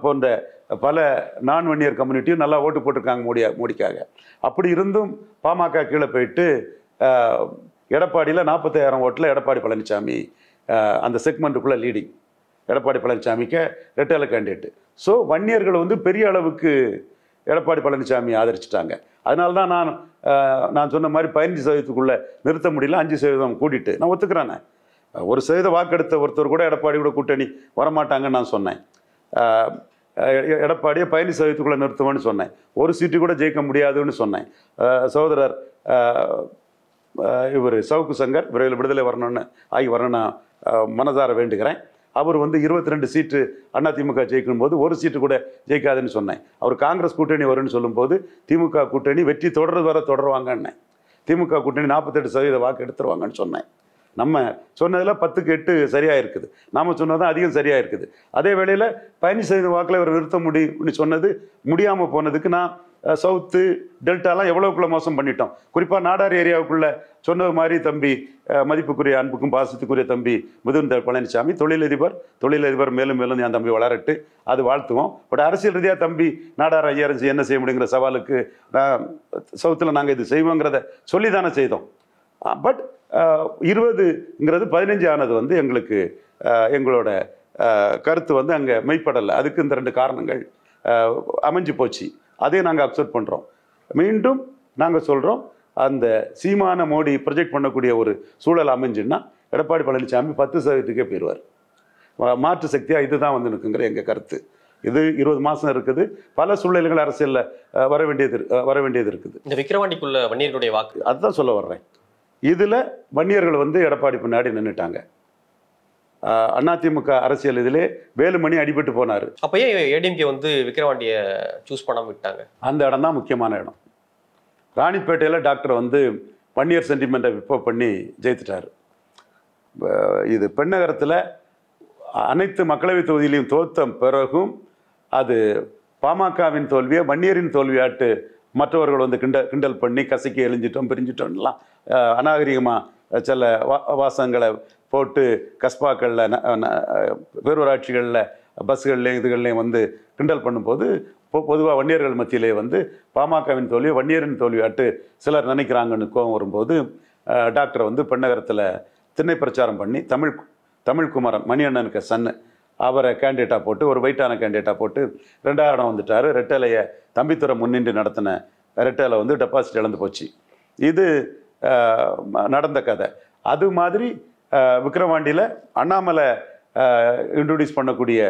போன்ற பல நான் வன்னியர் கம்யூனிட்டியும் நல்லா ஓட்டு போட்டிருக்காங்க மோடி மோடிக்காக அப்படி இருந்தும் பாமக கீழே போயிட்டு எடப்பாடியில் நாற்பத்தாயிரம் ஓட்டில் எடப்பாடி பழனிசாமி அந்த செக்மெண்ட்டுக்குள்ளே லீடிங் எடப்பாடி பழனிசாமிக்கு ரெட்டேல கேண்டிடேட்டு ஸோ வன்னியர்கள் வந்து பெரிய அளவுக்கு எடப்பாடி பழனிசாமி ஆதரிச்சிட்டாங்க அதனால தான் நான் நான் சொன்ன மாதிரி பதினஞ்சு சதவீதத்துக்குள்ளே நிறுத்த முடியல அஞ்சு சதவீதம் கூட்டிட்டு நான் ஒத்துக்கிறேன் ஒரு சதவீத வாக்கெடுத்த ஒருத்தர் கூட எடப்பாடி கூட கூட்டணி வரமாட்டாங்கன்னு நான் சொன்னேன் எடப்பாடியை பயணி சதவீதத்துக்குள்ளே நிறுத்துவோம்னு சொன்னேன் ஒரு சீட்டு கூட ஜெயிக்க முடியாதுன்னு சொன்னேன் சகோதரர் இவர் சவுக்கு சங்கர் விரைவில் விடுதலை வரணும்னு ஆகி வரணும் நான் மனதார வேண்டுகிறேன் அவர் வந்து இருபத்தி ரெண்டு சீட்டு அதிமுக ஜெயிக்கும் போது ஒரு சீட்டு கூட ஜெயிக்காதுன்னு சொன்னேன் அவர் காங்கிரஸ் கூட்டணி வரும்னு சொல்லும்போது திமுக கூட்டணி வெற்றி தொடர்றது வர தொடருவாங்கன்னு திமுக கூட்டணி நாற்பத்தெட்டு சதவீத வாக்கு எடுத்துருவாங்கன்னு சொன்னேன் நம்ம சொன்னதில் பத்துக்கு எட்டு சரியாக இருக்குது நாம் சொன்னதான் அதிகம் சரியாக இருக்குது அதே வேளையில் செய்த வாக்கில் இவர் நிறுத்த முடியும்னு சொன்னது முடியாமல் போனதுக்கு நான் சவுத்து டெல்டாலாம் எவ்வளோக்குள்ளே மோசம் பண்ணிட்டோம் குறிப்பாக நாடார் ஏரியாவுக்குள்ளே சொன்னது மாதிரி தம்பி மதிப்புக்குரிய அன்புக்கும் பாசத்துக்குரிய தம்பி முதுந்த பழனிசாமி தொழிலதிபர் தொழிலதிபர் மேலும் மேலும் என் தம்பி வளரட்டு அது வாழ்த்துவோம் பட் அரசியல் ரீதியாக தம்பி நாடார் ஐயா என்ன செய்ய முடியுங்கிற சவாலுக்கு சவுத்தில் நாங்கள் இது செய்வோங்கிறத சொல்லி தானே செய்தோம் பட் இருபதுங்கிறது பதினஞ்சு ஆனது வந்து எங்களுக்கு எங்களோட கருத்து வந்து அங்கே மெய்ப்படலை அதுக்கு இந்த ரெண்டு காரணங்கள் அமைஞ்சு போச்சு அதையும் நாங்கள் அப்செட் பண்ணுறோம் மீண்டும் நாங்கள் சொல்கிறோம் அந்த சீமான மோடி ப்ரொஜெக்ட் பண்ணக்கூடிய ஒரு சூழல் அமைஞ்சுன்னா எடப்பாடி பழனிசாமி பத்து சதவீதத்துக்கே போயிடுவார் மாற்று சக்தியாக இதுதான் வந்து நிற்குங்கிற எங்கள் கருத்து இது இருபது மாதம் இருக்குது பல சூழ்நிலைகள் அரசியலில் வர வேண்டியது வர வேண்டியது இருக்குது இந்த விக்கிரவாண்டிக்குள்ள வன்னியர்களுடைய வாக்கு அதுதான் சொல்ல வர்றேன் இதில் வன்னியர்கள் வந்து எடப்பாடி பின்னாடி நின்றுட்டாங்க அதிமுக அரசியல் இதிலே வேலுமணி அடிபட்டு போனார் ஏன் ஏடிஎம்கே வந்து விக்கிரவாண்டியை சூஸ் பண்ணாமல் விட்டாங்க அந்த இடம் தான் முக்கியமான இடம் ராணிப்பேட்டையில் டாக்டர் வந்து வன்னியர் சென்டிமெண்ட்டை விப்போ பண்ணி ஜெயித்துட்டார் இது பெண்ணகரத்தில் அனைத்து மக்களவைத் தொகுதியிலையும் தோத்த பிறகும் அது பாமகவின் தோல்வியை வன்னியரின் தோல்வியாட்டு மற்றவர்கள் வந்து கிண்டல் கிண்டல் பண்ணி கசக்கி எழிஞ்சிட்டோம் பிரிஞ்சிட்டோம்லாம் அநாகரிகமாக சில வா வாசங்களை போட்டு கஸ்பாக்களில் பேரூராட்சிகளில் பஸ்கள்லேயும் இதுகள்லேயும் வந்து கிண்டல் பண்ணும்போது பொதுவாக வன்னியர்கள் மத்தியிலே வந்து பாமகவின் தோல்வி வன்னியரின் தோல்வியாட்டு சிலர் நினைக்கிறாங்கன்னு கோவம் வரும்போது டாக்டரை வந்து பெண்ணகரத்தில் திண்ணை பிரச்சாரம் பண்ணி தமிழ் தமிழ்குமரன் மணியண்ணனுக்கு சன்னு அவரை கேண்டிடேட்டாக போட்டு ஒரு வெயிட்டான கேண்டிடேட்டாக போட்டு ரெண்டாயிரம் இடம் வந்துட்டார் ரெட்டலையை தம்பித்துறை முன்னின்று நடத்தின ரெட்டலை வந்து டெபாசிட் இழந்து போச்சு இது நடந்த கதை அது மாதிரி விக்ரவாண்டியில் அண்ணாமலை இன்ட்ரடியூஸ் பண்ணக்கூடிய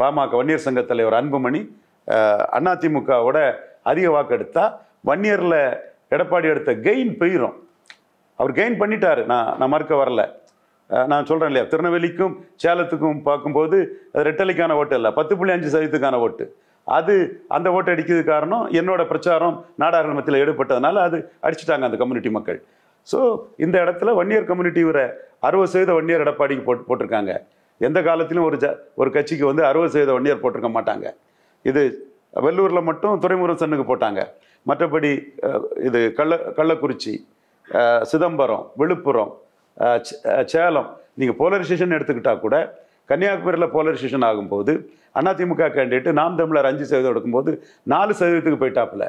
பாமக வன்னியர் சங்க தலைவர் அன்புமணி அதிமுகவோட அதிக வாக்கு எடுத்தால் வன்னியரில் எடப்பாடி எடுத்த கெயின் போயிடும் அவர் கெயின் பண்ணிட்டார் நான் நான் மறுக்க வரலை நான் சொல்கிறேன் இல்லையா திருநெல்வேலிக்கும் சேலத்துக்கும் பார்க்கும்போது அது ரெட்டலைக்கான ஓட்டு இல்லை பத்து புள்ளி அஞ்சு சதவீதத்துக்கான ஓட்டு அது அந்த ஓட்டு அடிக்கிறது காரணம் என்னோட பிரச்சாரம் நாடாளுமன்றத்தில் ஈடுபட்டதுனால அது அடிச்சுட்டாங்க அந்த கம்யூனிட்டி மக்கள் ஸோ இந்த இடத்துல ஒன் இயர் கம்யூனிட்டி வர அறுபது சதவீத ஒன் இயர் எடப்பாடிக்கு போட்டு போட்டிருக்காங்க எந்த காலத்திலும் ஒரு ஜ ஒரு கட்சிக்கு வந்து அறுபது சதவீத ஒன் இயர் போட்டிருக்க மாட்டாங்க இது வெள்ளூரில் மட்டும் துறைமுகம் சன்னுக்கு போட்டாங்க மற்றபடி இது கள்ள கள்ளக்குறிச்சி சிதம்பரம் விழுப்புரம் சேலம் நீங்கள் போலரைசேஷன் எடுத்துக்கிட்டால் கூட கன்னியாகுமரியில் போலரைசேஷன் ஆகும்போது அதிமுக கேண்டிடேட்டு நாம் தமிழர் அஞ்சு சதவீதம் எடுக்கும்போது நாலு சதவீதத்துக்கு போயிட்டாப்புல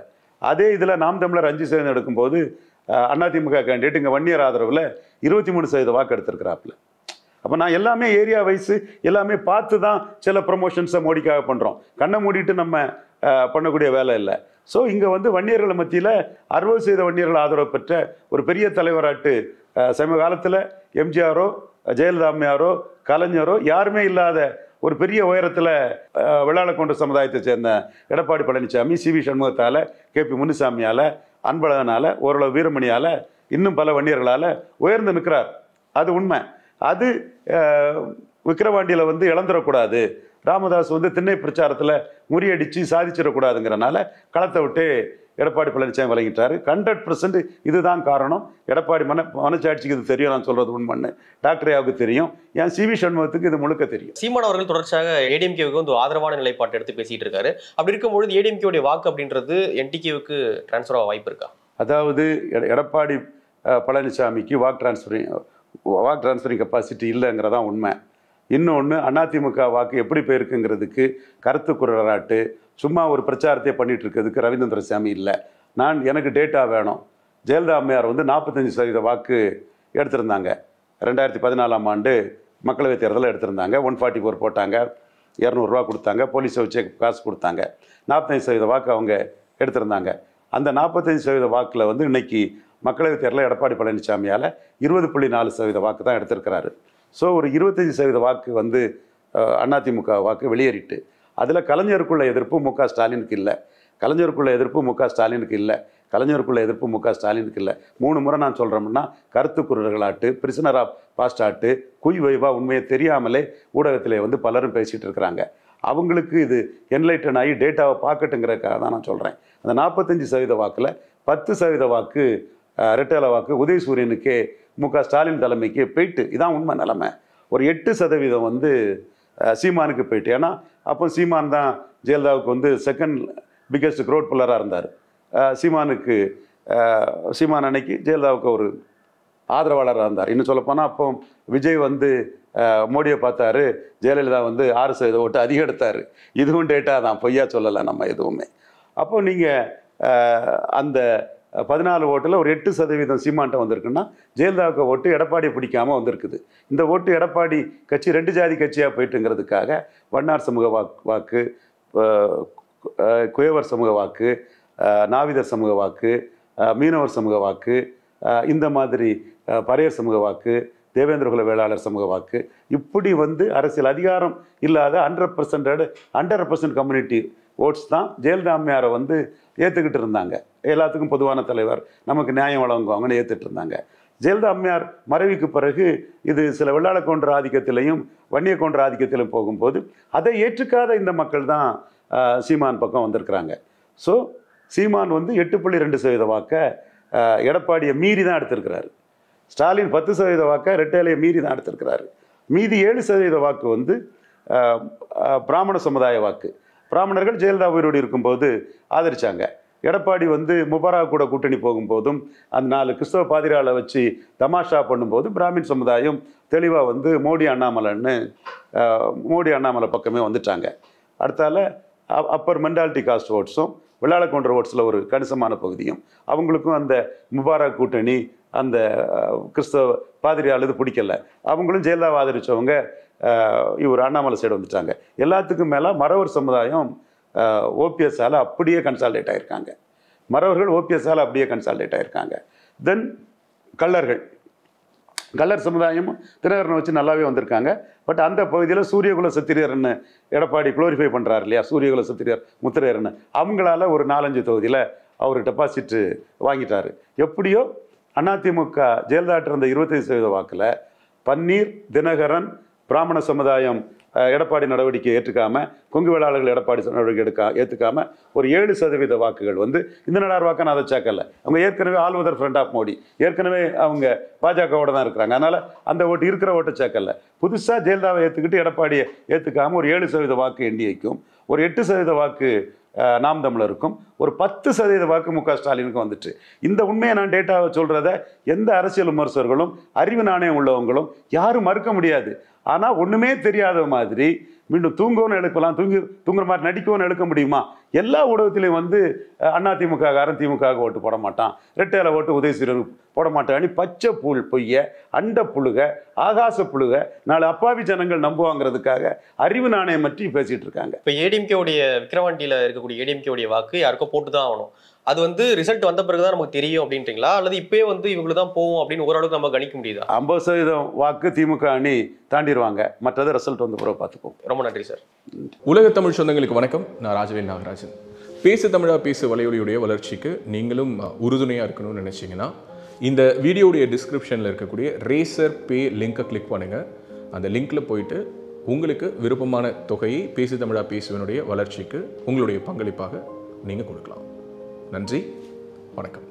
அதே இதில் நாம் தமிழர் அஞ்சு சதவீதம் எடுக்கும்போது அதிமுக கேண்டிடேட் இங்கே வன்னியர் ஆதரவில் இருபத்தி மூணு சதவீத வாக்கு எடுத்திருக்கிறாப்புல அப்போ நான் எல்லாமே ஏரியா வைஸ் எல்லாமே பார்த்து தான் சில ப்ரொமோஷன்ஸை மோடிக்காக பண்ணுறோம் கண்ணை மூடிட்டு நம்ம பண்ணக்கூடிய வேலை இல்லை ஸோ இங்கே வந்து வன்னியர்கள் மத்தியில் அறுபது சதவீத வன்னியர்கள் ஆதரவு பெற்ற ஒரு பெரிய தலைவராட்டு சமீப காலத்தில் எம்ஜிஆரோ ஜெயலலிதா அம்மையாரோ கலைஞரோ யாருமே இல்லாத ஒரு பெரிய உயரத்தில் வெள்ளாள கொண்ட சமுதாயத்தை சேர்ந்த எடப்பாடி பழனிசாமி சி வி சண்முகத்தால் கே பி முனுசாமியால் அன்பழகனால் ஓரளவு வீரமணியால் இன்னும் பல வன்னியர்களால் உயர்ந்து நிற்கிறார் அது உண்மை அது விக்கிரவாண்டியில் வந்து இழந்துடக்கூடாது ராமதாஸ் வந்து திண்ணை பிரச்சாரத்தில் முறியடித்து சாதிச்சிடக்கூடாதுங்கிறனால களத்தை விட்டு எடப்பாடி பழனிசாமி வழங்கிட்டார் ஹண்ட்ரட் பர்சன்ட் இதுதான் காரணம் எடப்பாடி மன மனச்சாட்சிக்கு இது தெரியும் நான் சொல்கிறது உண்மைன்னு டாக்டர் யாவுக்கு தெரியும் என் சிவி சண்முகத்துக்கு இது முழுக்க தெரியும் சீமான் அவர்கள் தொடர்ச்சியாக ஏடிஎம்கேவுக்கு வந்து ஆதரவான நிலைப்பாட்டை எடுத்து பேசிகிட்டு இருக்காரு அப்படி இருக்கும்பொழுது ஏடிஎம்கேவுடைய வாக்கு அப்படின்றது என்டிகேவுக்கு டிரான்ஸ்ஃபர் ஆக வாய்ப்பு இருக்கா அதாவது எடப்பாடி பழனிசாமிக்கு வாக்கு டிரான்ஸ்ஃபரிங் வாக்கு டிரான்ஸ்ஃபரிங் கெப்பாசிட்டி இல்லைங்கிறதான் உண்மை இன்னொன்று அதிமுக வாக்கு எப்படி போயிருக்குங்கிறதுக்கு கருத்து குரலாட்டு சும்மா ஒரு பிரச்சாரத்தை பண்ணிகிட்டு இருக்கிறதுக்கு ரவீந்திர சாமி இல்லை நான் எனக்கு டேட்டா வேணும் ஜெயலலிதா அம்மையார் வந்து நாற்பத்தஞ்சு சதவீத வாக்கு எடுத்திருந்தாங்க ரெண்டாயிரத்தி பதினாலாம் ஆண்டு மக்களவைத் தேர்தலில் எடுத்திருந்தாங்க ஒன் ஃபார்ட்டி ஃபோர் போட்டாங்க இரநூறுவா கொடுத்தாங்க போலீஸை வச்சு காசு கொடுத்தாங்க நாற்பத்தஞ்சு சதவீத வாக்கு அவங்க எடுத்திருந்தாங்க அந்த நாற்பத்தஞ்சு சதவீத வாக்கில் வந்து இன்றைக்கி மக்களவைத் தேர்தலில் எடப்பாடி பழனிசாமியால் இருபது புள்ளி நாலு சதவீத வாக்கு தான் எடுத்திருக்கிறாரு ஸோ ஒரு இருபத்தஞ்சி சதவீத வாக்கு வந்து அதிமுக வாக்கு வெளியேறிட்டு அதில் கலைஞருக்குள்ள எதிர்ப்பு மு க ஸ்டாலினுக்கு இல்லை கலைஞருக்குள்ள எதிர்ப்பு மு க ஸ்டாலினுக்கு இல்லை கலைஞருக்குள்ள எதிர்ப்பு மு க ஸ்டாலினுக்கு இல்லை மூணு முறை நான் சொல்கிறோம்னா கருத்து குரல்களாட்டு பிரிசனர் ஆஃப் பாஸ்ட் ஆட்டு குய் வைவாக உண்மையை தெரியாமலே ஊடகத்தில் வந்து பலரும் பேசிகிட்டு இருக்கிறாங்க அவங்களுக்கு இது என்லைட்டன் ஆகி டேட்டாவை பார்க்கட்டுங்கிறக்காக தான் நான் சொல்கிறேன் அந்த நாற்பத்தஞ்சு சதவீத வாக்கில் பத்து சதவீத வாக்கு ரெட்டேல வாக்கு உதயசூரியனுக்கே மு க ஸ்டாலின் தலைமைக்கு போயிட்டு இதான் உண்மை நிலமை ஒரு எட்டு சதவீதம் வந்து சீமானுக்கு போயிட்டு ஏன்னா அப்போ சீமான் தான் ஜெயலலிதாவுக்கு வந்து செகண்ட் பிக்கெஸ்ட் க்ரோட் பில்லராக இருந்தார் சீமானுக்கு சீமான் அன்னைக்கு ஜெயலலிதாவுக்கு ஒரு ஆதரவாளராக இருந்தார் இன்னும் சொல்லப்போனால் அப்போ விஜய் வந்து மோடியை பார்த்தாரு ஜெயலலிதா வந்து ஆறு சதவீத ஓட்டு அதிகம் எடுத்தார் இதுவும் டேட்டாக தான் பொய்யா சொல்லலை நம்ம எதுவுமே அப்போ நீங்கள் அந்த பதினாலு ஓட்டில் ஒரு எட்டு சதவீதம் சீமான்ட்ட வந்திருக்குன்னா ஜெயலலிதாவுக்கு ஓட்டு எடப்பாடி பிடிக்காமல் வந்திருக்குது இந்த ஓட்டு எடப்பாடி கட்சி ரெண்டு ஜாதி கட்சியாக போயிட்டுங்கிறதுக்காக வண்ணார் சமூக வாக்கு வாக்கு குயவர் சமூக வாக்கு நாவிதர் சமூக வாக்கு மீனவர் சமூக வாக்கு இந்த மாதிரி பறையர் சமூக வாக்கு தேவேந்திரகுல வேளாளர் சமூக வாக்கு இப்படி வந்து அரசியல் அதிகாரம் இல்லாத ஹண்ட்ரட் பர்சன்டோட ஹண்ட்ரட் பர்சன்ட் கம்யூனிட்டி ஓட்ஸ் தான் ஜெயலலிதா வந்து ஏற்றுக்கிட்டு இருந்தாங்க எல்லாத்துக்கும் பொதுவான தலைவர் நமக்கு நியாயம் வழங்குவாங்கன்னு ஏற்றுட்டு இருந்தாங்க ஜெயலலிதா அம்மையார் மறைவுக்கு பிறகு இது சில கொன்ற ஆதிக்கத்திலையும் வன்னியக்கோன்ற ஆதிக்கத்திலும் போகும்போது அதை ஏற்றுக்காத இந்த மக்கள் தான் சீமான் பக்கம் வந்திருக்கிறாங்க ஸோ சீமான் வந்து எட்டு புள்ளி ரெண்டு சதவீத வாக்க எடப்பாடியை மீறி தான் எடுத்திருக்கிறாரு ஸ்டாலின் பத்து சதவீத வாக்க ரெட்டேலையை மீறி தான் எடுத்திருக்கிறாரு மீதி ஏழு சதவீத வாக்கு வந்து பிராமண சமுதாய வாக்கு பிராமணர்கள் ஜெயலலிதா உயிரோடு இருக்கும்போது ஆதரித்தாங்க எடப்பாடி வந்து முபாராக் கூட கூட்டணி போகும்போதும் அந்த நாலு கிறிஸ்தவ பாதிரியாளை வச்சு தமாஷா பண்ணும்போது பிராமின் சமுதாயம் தெளிவாக வந்து மோடி அண்ணாமலைன்னு மோடி அண்ணாமலை பக்கமே வந்துட்டாங்க அடுத்தால அப்பர் மென்டாலிட்டி காஸ்ட் ஓட்ஸும் விளாளக்கொன்ற ஓட்ஸில் ஒரு கணிசமான பகுதியும் அவங்களுக்கும் அந்த முபாரா கூட்டணி அந்த கிறிஸ்தவ பாதிரியால் இது பிடிக்கல அவங்களும் ஜெயலலிதாவை ஆதரித்தவங்க இவர் அண்ணாமலை சைடு வந்துட்டாங்க எல்லாத்துக்கும் மேலே மறவர் சமுதாயம் ஓபிஎஸ்ஸால் அப்படியே கன்சால்டேட் ஆகியிருக்காங்க மறவர்கள் ஓபிஎஸ்ஸால் அப்படியே கன்சால்டேட் ஆகியிருக்காங்க தென் கள்ளர்கள் கல்லர் சமுதாயமும் தினகரனை வச்சு நல்லாவே வந்திருக்காங்க பட் அந்த பகுதியில் சூரியகுல சத்திரியர்னு எடப்பாடி குளோரிஃபை பண்ணுறாரு இல்லையா சூரியகுல சத்திரியர் முத்திரையர்னு அவங்களால ஒரு நாலஞ்சு தொகுதியில் அவர் டெபாசிட்டு வாங்கிட்டார் எப்படியோ அதிமுக ஜெயலலிதாட்டு இருந்த இருபத்தைந்து சதவீத வாக்கில் பன்னீர் தினகரன் பிராமண சமுதாயம் எடப்பாடி நடவடிக்கை ஏற்றுக்காம கொங்கு வேளாளர்கள் எடப்பாடி நடவடிக்கை எடுக்க ஏற்றுக்காம ஒரு ஏழு சதவீத வாக்குகள் வந்து இந்த நடார் வாக்கை நான் அதை சேர்க்கல அவங்க ஏற்கனவே ஆல்வதர் ஃப்ரெண்ட் ஆஃப் மோடி ஏற்கனவே அவங்க பாஜகவோட தான் இருக்கிறாங்க அதனால் அந்த ஓட்டு இருக்கிற ஓட்டை சேர்க்கல புதுசாக ஜெயலலிதாவை ஏற்றுக்கிட்டு எடப்பாடியை ஏற்றுக்காமல் ஒரு ஏழு சதவீத வாக்கு என்டிஏக்கும் ஒரு எட்டு சதவீத வாக்கு நாம் தமிழருக்கும் ஒரு பத்து சதவீத வாக்கு மு க ஸ்டாலினுக்கும் வந்துட்டு இந்த உண்மையை நான் டேட்டாவை சொல்கிறத எந்த அரசியல் விமர்சகர்களும் அறிவு நாணயம் உள்ளவங்களும் யாரும் மறுக்க முடியாது ஆனால் ஒன்றுமே தெரியாத மாதிரி மீண்டும் தூங்கவும் எடுக்கலாம் தூங்கி தூங்குற மாதிரி நடிக்கவும் எடுக்க முடியுமா எல்லா ஊடகத்திலையும் வந்து அண்ணா திமுக காரன் திமுக ஓட்டு போட மாட்டான் ரெட்டையில ஓட்டு உதயசீரன் போட மாட்டாங்க பச்சை புல் பொய்ய அண்ட புழுக ஆகாச புழுக நாலு அப்பாவி ஜனங்கள் நம்புவாங்கிறதுக்காக அறிவு நாணயம் பற்றி பேசிட்டு இருக்காங்க இப்போ ஏடிஎம்கேவுடைய விக்கிரவாண்டியில் இருக்கக்கூடிய ஏடிஎம்கேவுடைய வாக்கு யாருக்கோ போட்டு தான் ஆகணும் அது வந்து ரிசல்ட் வந்த பிறகு தான் நமக்கு தெரியும் அப்படின்றீங்களா அல்லது இப்பயே வந்து இவங்களுக்கு தான் போவோம் அப்படின்னு ஓரளவுக்கு நம்ம கணிக்க முடியுது ஐம்பது சதவீதம் வாக்கு திமுக அணி தாண்டிடுவாங்க மற்றது ரிசல்ட் வந்து பிறகு பார்த்துப்போம் ரொம்ப நன்றி சார் உலக தமிழ் சொந்தங்களுக்கு வணக்கம் நான் ராஜவேல் நாகராஜன் பேசு தமிழா பேசு வலையொலியுடைய வளர்ச்சிக்கு நீங்களும் உறுதுணையாக இருக்கணும்னு நினச்சிங்கன்னா இந்த வீடியோடைய டிஸ்கிரிப்ஷனில் இருக்கக்கூடிய ரேசர் பே லிங்க்கை கிளிக் பண்ணுங்கள் அந்த லிங்க்கில் போயிட்டு உங்களுக்கு விருப்பமான தொகையை பேசி தமிழா பேசுவனுடைய வளர்ச்சிக்கு உங்களுடைய பங்களிப்பாக நீங்கள் கொடுக்கலாம் நன்றி வணக்கம்